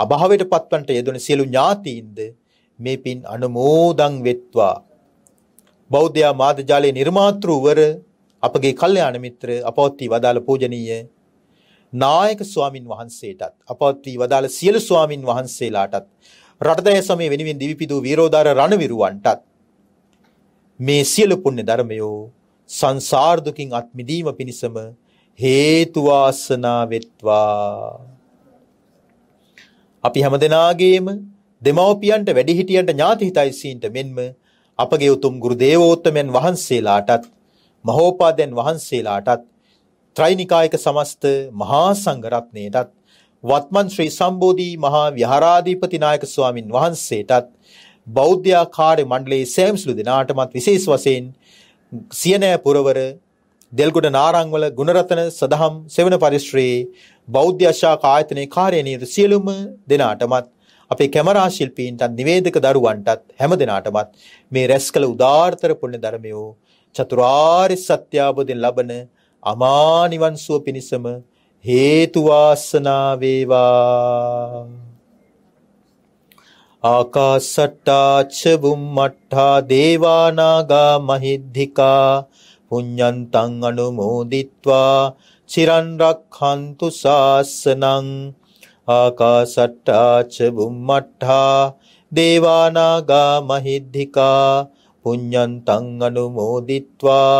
අභාවයට පත්වන්ට යෙදුණ සියලු ඥාතීන්ද මේ පින් අනුමෝදන් වෙත්වා. බෞද්ධ මාධ්‍ය ජාලයේ නිර්මාතෘවර අපගේ කල්යාණ මිත්‍ර අපවත්ී වදාළ පූජනීය නායක ස්වාමින් වහන්සේටත් අපවත් වී වදාළ සියලු ස්වාමින් වහන්සේලාටත් රටදැය සමය වෙනුවෙන් දිවිපිදූ වීරෝදාර රණවිරුවන්ටත් මේ සියලු පුණ්‍ය ධර්මයෝ සංසාර දුකින් අත් මිදීම පිණිසම හේතු වාසනා වෙත්වා අපි හැමදෙනාගේම දෙමව්පියන්ට වැඩිහිටියන්ට ඥාතිහිතයිසීන්ට මෙන්ම අපගේ උතුම් ගුරු දේවෝත්තමයන් වහන්සේලාටත් මහෝපාදයන් වහන්සේලාටත් ත්‍රිනිකායක සමස්ත මහා සංඝ රත්නයටත් වත්මන් ශ්‍රී සම්බෝධි මහා විහාරාධිපති නායක ස්වාමින් වහන්සේටත් බෞද්ධ කාර්ය මණ්ඩලයේ සෑම්ස්ලු දෙනාටමත් විශේෂ වශයෙන් සියනෑ පුරවර දෙල්ගොඩ නාරංවල ගුණරතන සදහම් සෙවන පරිශ්‍රයේ බෞද්ධ ශාඛා ආයතනයේ කාර්යනිරත සියලුම දෙනාටමත් අපේ කැමරා ශිල්පීන්ටත් නිවේදක දරුවන්ටත් හැම දෙනාටමත් මේ රැස් කළ උදාාරතර පුණ්‍ය ධර්මයෝ චතුරාර්ය සත්‍ය අවබෝධයෙන් ලබන අමා නිවන් සුව පිණසම හේතු වාසනා වේවා ආකාසට්ටා ච බුම්මට්ටා දේවානාගා මහිද්దికා පුඤ්ඤන්තං අනුමෝදිත්වා චිරන් රක්ඛන්තු සාසනං ආකාසට්ටා ච බුම්මට්ටා දේවානාගා මහිද්దికා පුඤ්ඤන්තං අනුමෝදිත්වා